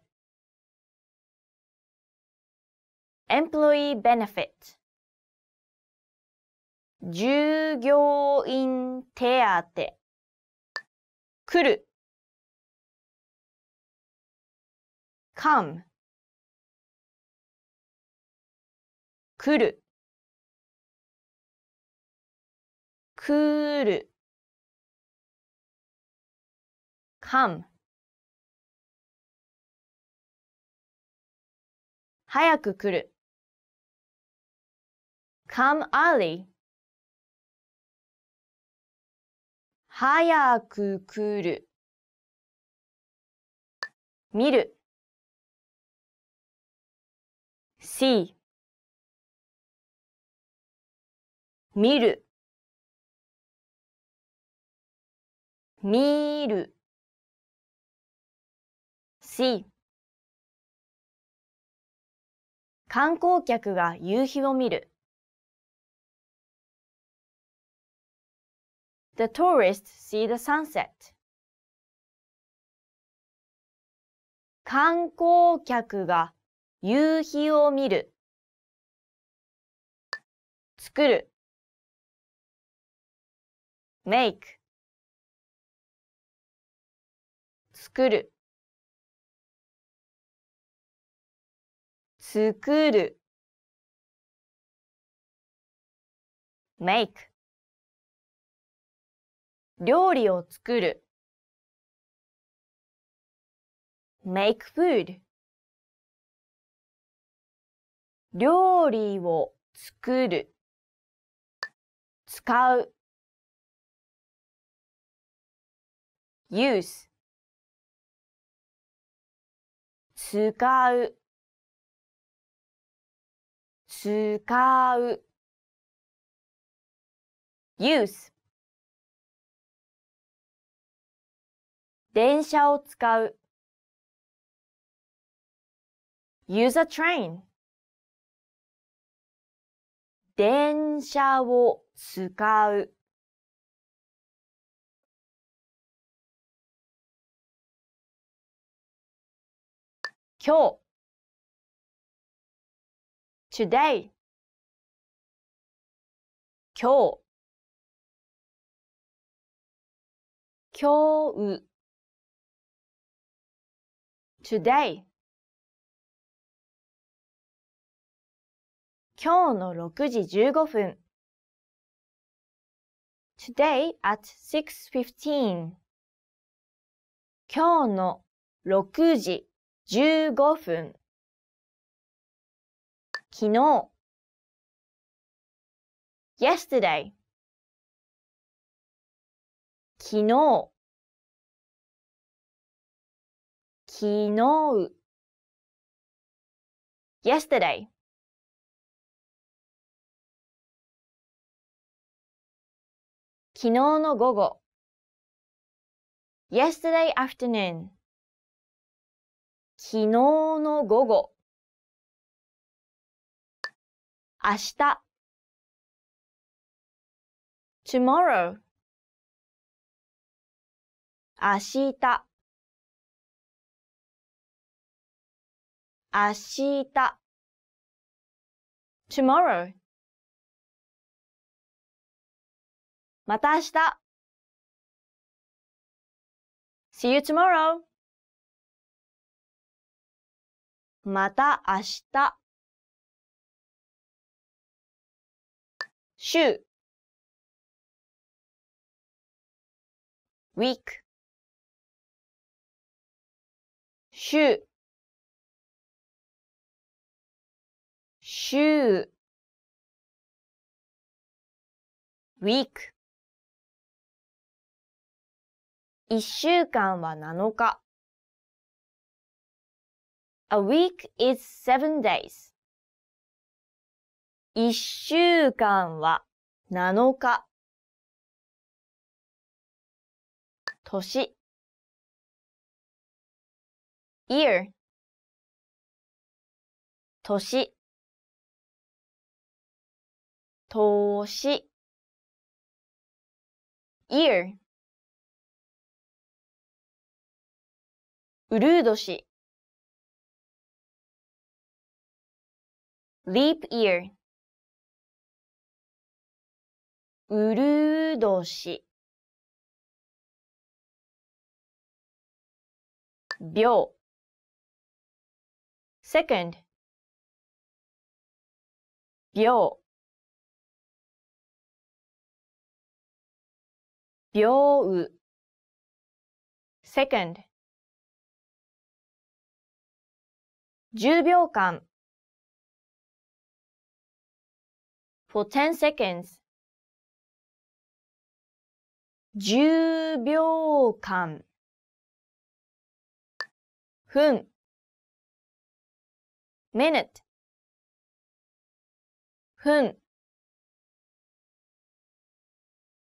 employee benefit 従業員手当来る come 来る来る come 早く来る。come early 早く来る。見る。see 見る。見る。see 観光客が夕日を見る。The tourists see the sunset. 観光客が夕日を見る。作る。make 作る。作る make 料理を作る make food 料理を作る使う use 使う使う use 電車を使う use a train 電車を使う今日 today 今日今日 today 今日の6時15分 today at 6.15今日の6時15分昨日 yesterday 昨日昨日 yesterday 昨日の午後 yesterday afternoon 昨日の午後明日 tomorrow 明日明日 tomorrow また明日 see you tomorrow また明日週 week 週週 week 一週間は7日 A week is seven days. 一週間は七日。年 year 年投 year うるう年 leap year うるうどし。秒 second 秒秒う second 十秒間 for ten seconds 10秒間分 minute 分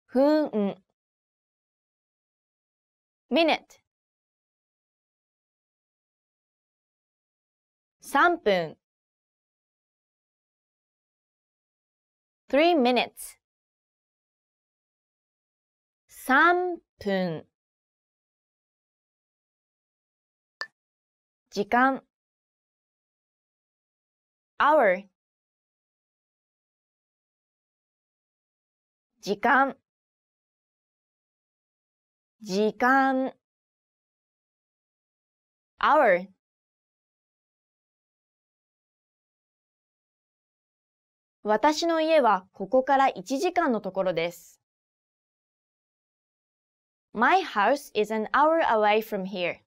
分 minute 3分 three minutes 3分時間 hour 時間時間 hour 私の家はここから1時間のところです。My house is an hour away from here.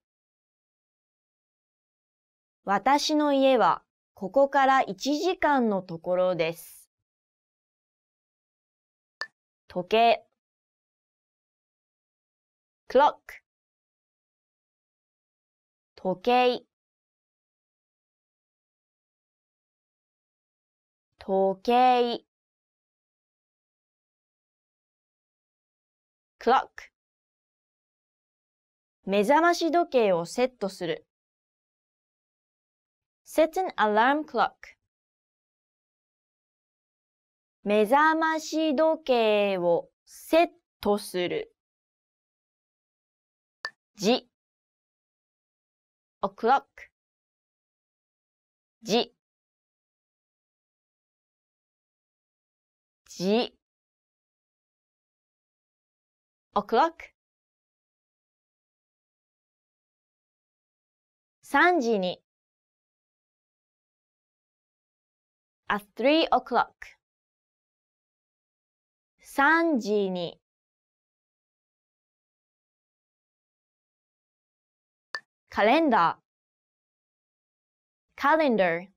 私の家はここから1時間のところです。時計 clock 時計時計 clock 目覚まし時計をセットする。set an alarm clock 目覚まし時計をセットする。じ o'clock じじ o'clock 3時に at three o'clock 3時にカレンダーカレンダー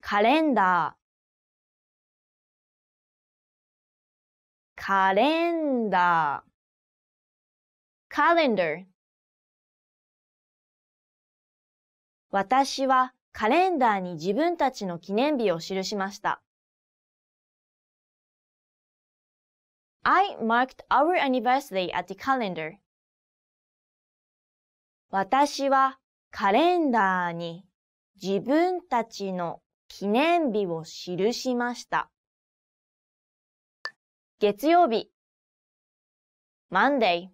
カレンダーカレンダーカレンダー私はカレンダーに自分たちの記念日を記しました。I marked our anniversary at the calendar. 私はカレンダーに自分たちの記念日を記しました。月曜日 Monday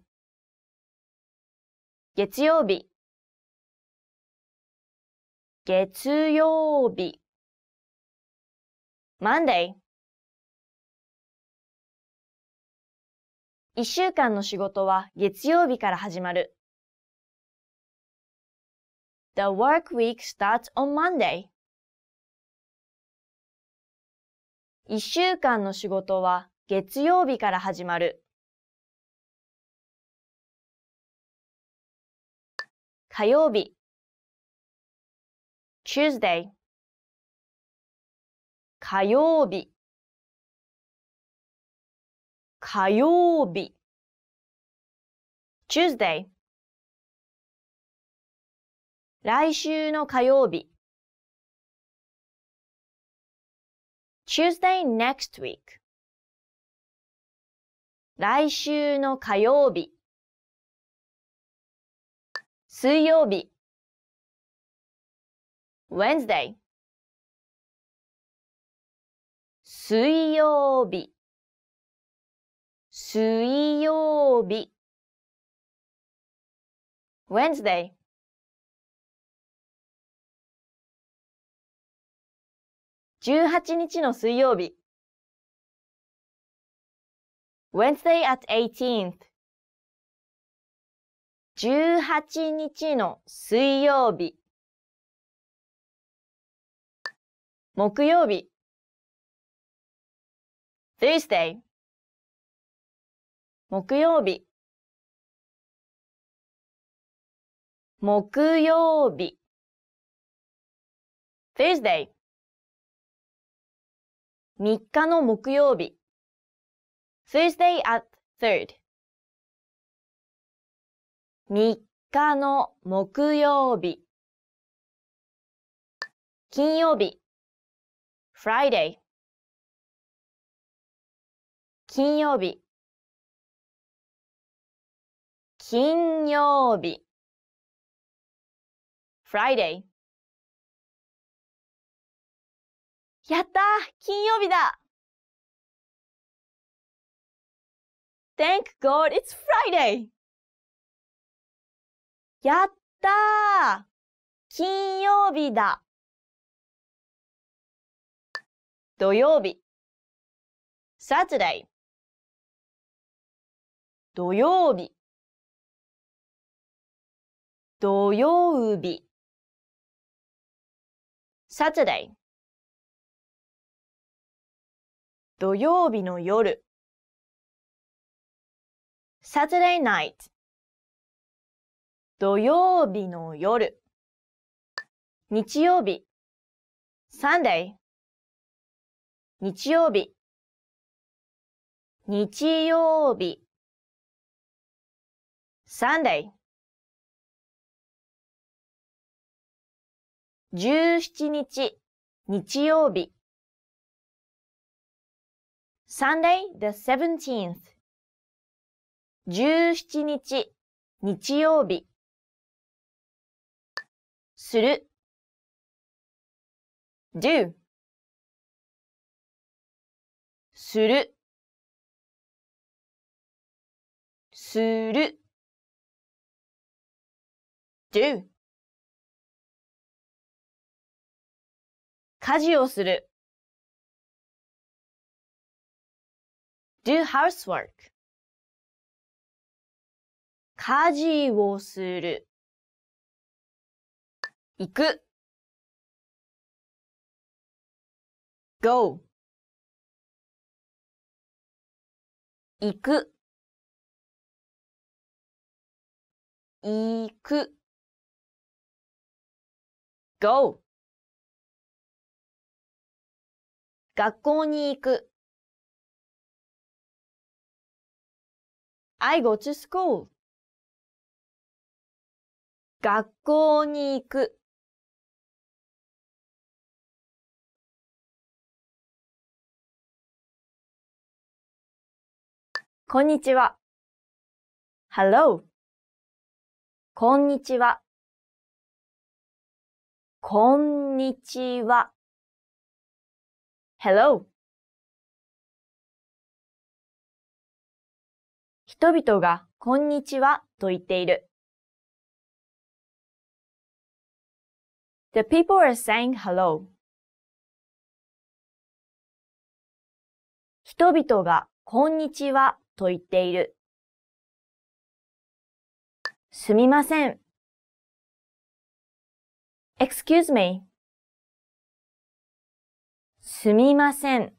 月曜日月曜日 Monday 一週間の仕事は月曜日から始まる。The work week starts on Monday. 一週間の仕事は月曜日から始まる。火曜日 Tuesday 火曜日火曜日 Tuesday 来週の火曜日 Tuesday next week 来週の火曜日水曜日 Wednesday 水曜日水曜日 Wednesday 18日の水曜日 Wednesday at 18th 18日の水曜日木曜日 t h u r s d a y 木曜日木曜日 t h u r s d a y 3日の木曜日 Thursday at third 3日の木曜日金曜日 Friday 金曜日金曜日 Friday やった金曜日だ Thank God it's Friday! やったー金曜日だ土曜日 Saturday 土曜日土曜日 Saturday 土曜日の夜 Saturday night 土曜日の夜日曜日 Sunday 日曜日日曜日 Sunday 17日日曜日 Sunday the 17th 17日日曜日する do する、する。do 家事をする do housework 家事をする行く go 行く、行く。go 学校に行く。I go to school. 学校に行く。こんにちは。Hello. こんにちは。こんにちは。Hello. 人々がこんにちはと言っている。The people are saying hello. 人々がこんにちはと言っている。すみません。excuse me すみません。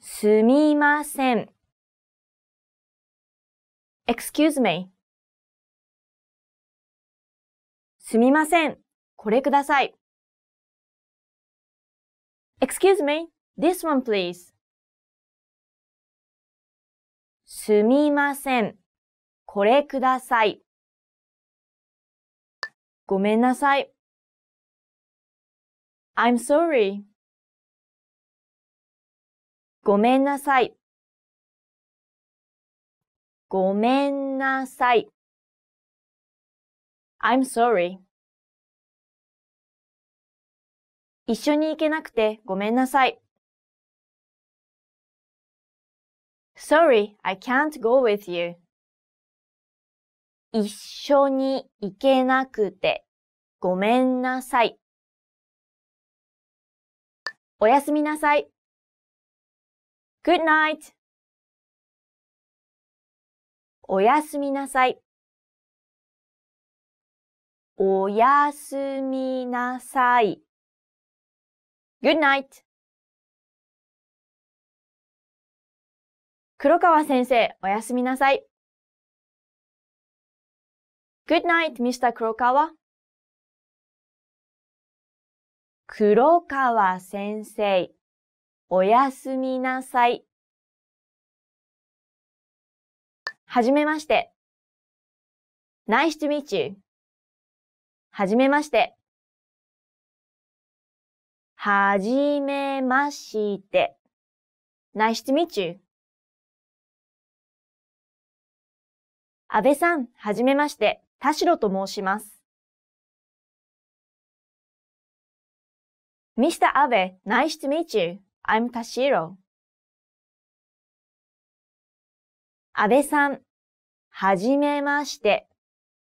すみません。excuse me すみません。これください。excuse me, this one please. すみません。これください。ごめんなさい。I'm sorry. ごめんなさい。ごめんなさい。I'm sorry. 一緒に行けなくてごめんなさい。Sorry, I can't go with you. 一緒に行けなくてごめんなさい。おやすみなさい。Good night. おやすみなさい。おやすみなさい。Good night. 黒川先生、おやすみなさい。Good night, Mr. 黒川。黒川先生、おやすみなさい。はじめまして。Nice to meet you. はじめまして。はじめまして。Nice to meet you. 安倍さん、はじめまして、田代と申します。Mr. Abe, nice to meet you. I'm Tashiro. 安倍さん、はじめまして、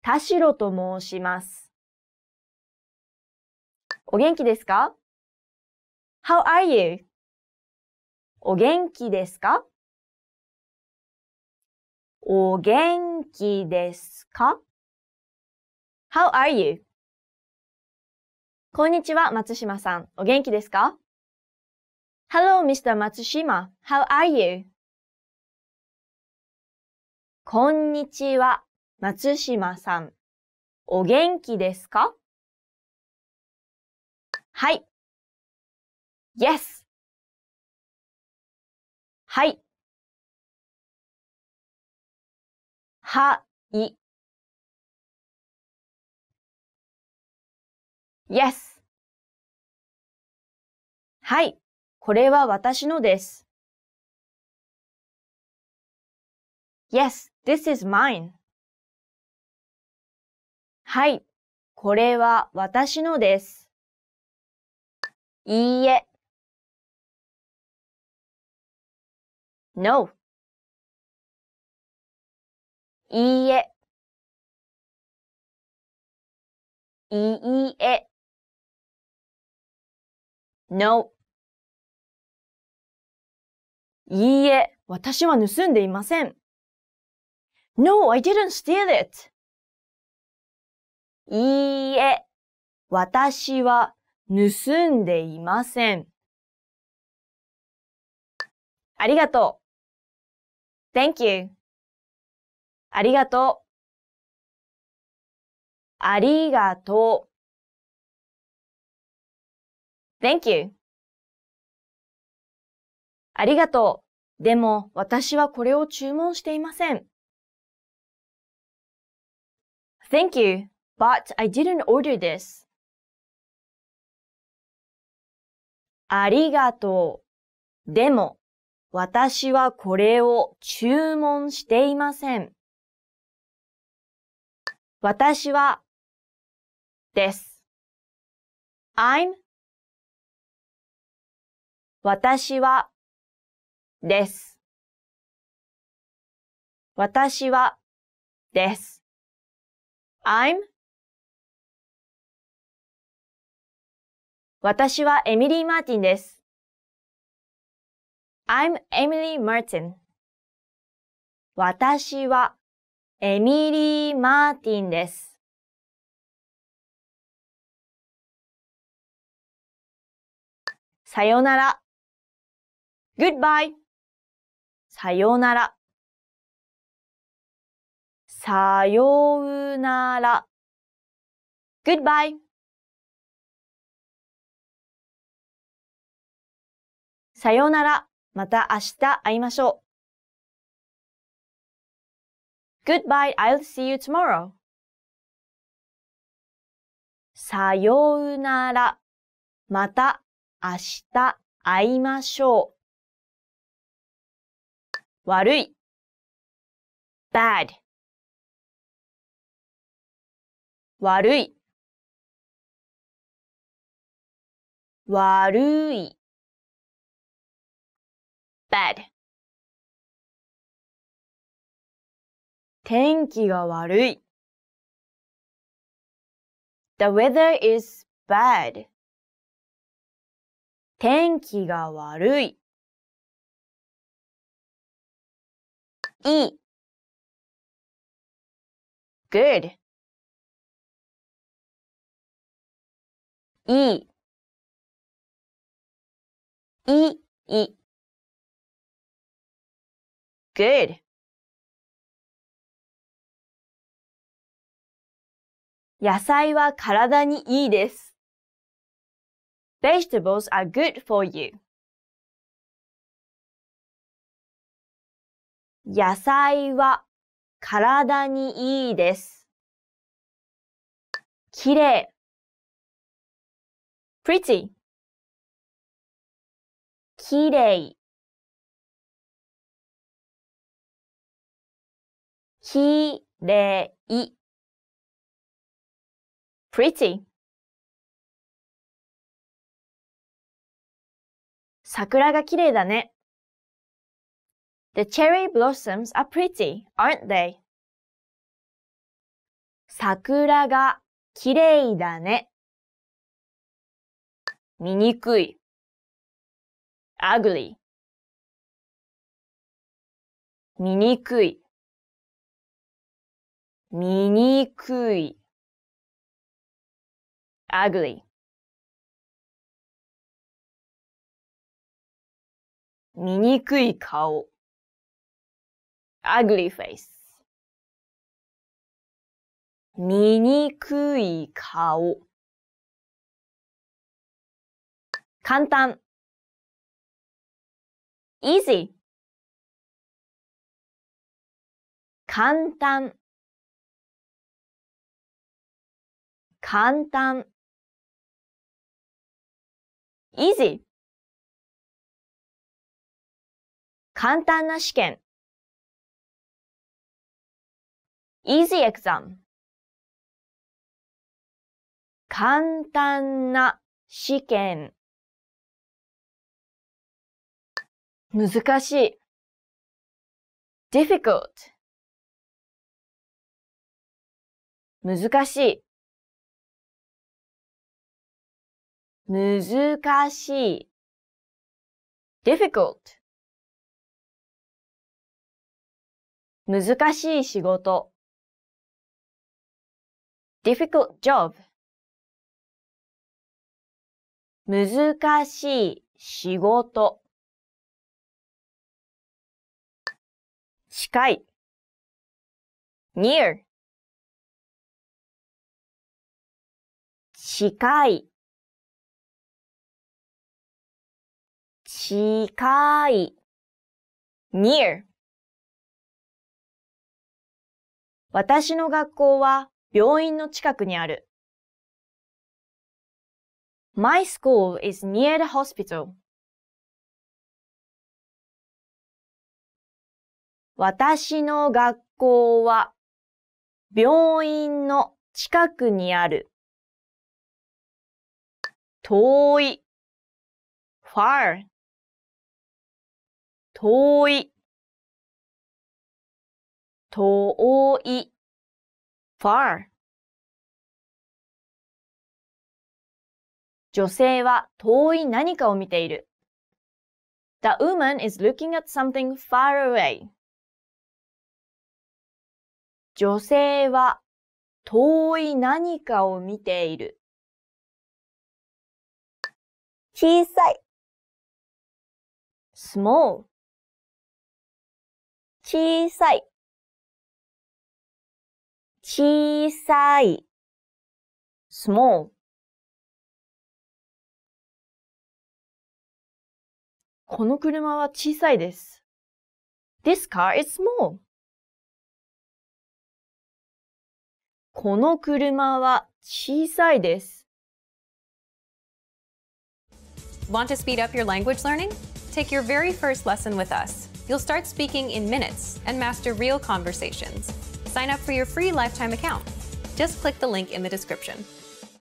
田代と申します。お元気ですか ?How are you? お元気ですかお元気ですか ?How are you? こんにちは、松島さん。お元気ですか ?Hello, Mr. 松島。How are you? こんにちは、松島さん。お元気ですかはい。Yes! はい。はい。Yes. はい。これは私のです。Yes, this is mine. はい。これは私のです。いいえ。No. いいえ、いいえ、no, いいえ、私は盗んでいません。No, I didn't steal it. いいえ、私は盗んでいません。ありがとう。Thank you. ありがとう。ありがとう。Thank you. ありがとう。でも私はこれを注文していません。Thank you, but I didn't order this. ありがとう。でも私はこれを注文していません。私はです。I'm 私はです。私はです。I'm 私はエミリー・マーティンです。I'm Emily Martin. 私はエミリー・マーティンです。さよなら。Goodbye. さよなら。さようなら。Goodbye. さようなら。また明日会いましょう。Goodbye, I'll see you tomorrow. さようなら。また明日会いましょう。悪い。bad 悪い。悪い。bad 天気が悪い。The weather is bad. 天気が悪い。いい。good. いい。いい。good. 野菜は体にいいです。野菜は体にいいです。きれい。pretty. きれい。きれい pretty 桜がきれいだね。The cherry blossoms are pretty, aren't they? 桜がきれいだね。醜い ugly 醜い醜い ugly. 醜い顔 ugly face. 醜い顔簡単 easy 簡単簡単 easy 簡単な試験 easy exam 簡単な試験難しい difficult 難しい難しい difficult 難しい仕事 difficult job 難しい仕事近い near 近い近い near 私の学校は病院の近くにある。My school is near the hospital. 私の学校は病院の近くにある。遠い far 遠い、遠い、far。女性は遠い何かを見ている。The woman is looking at something far away. 女性は遠い何かを見ている。小さい small 小さい、小さい、small この車は小さいです。This car is small. この車は小さいです。Want to speed up your language learning? Take your very first lesson with us. You'll start speaking in minutes and master real conversations. Sign up for your free lifetime account. Just click the link in the description.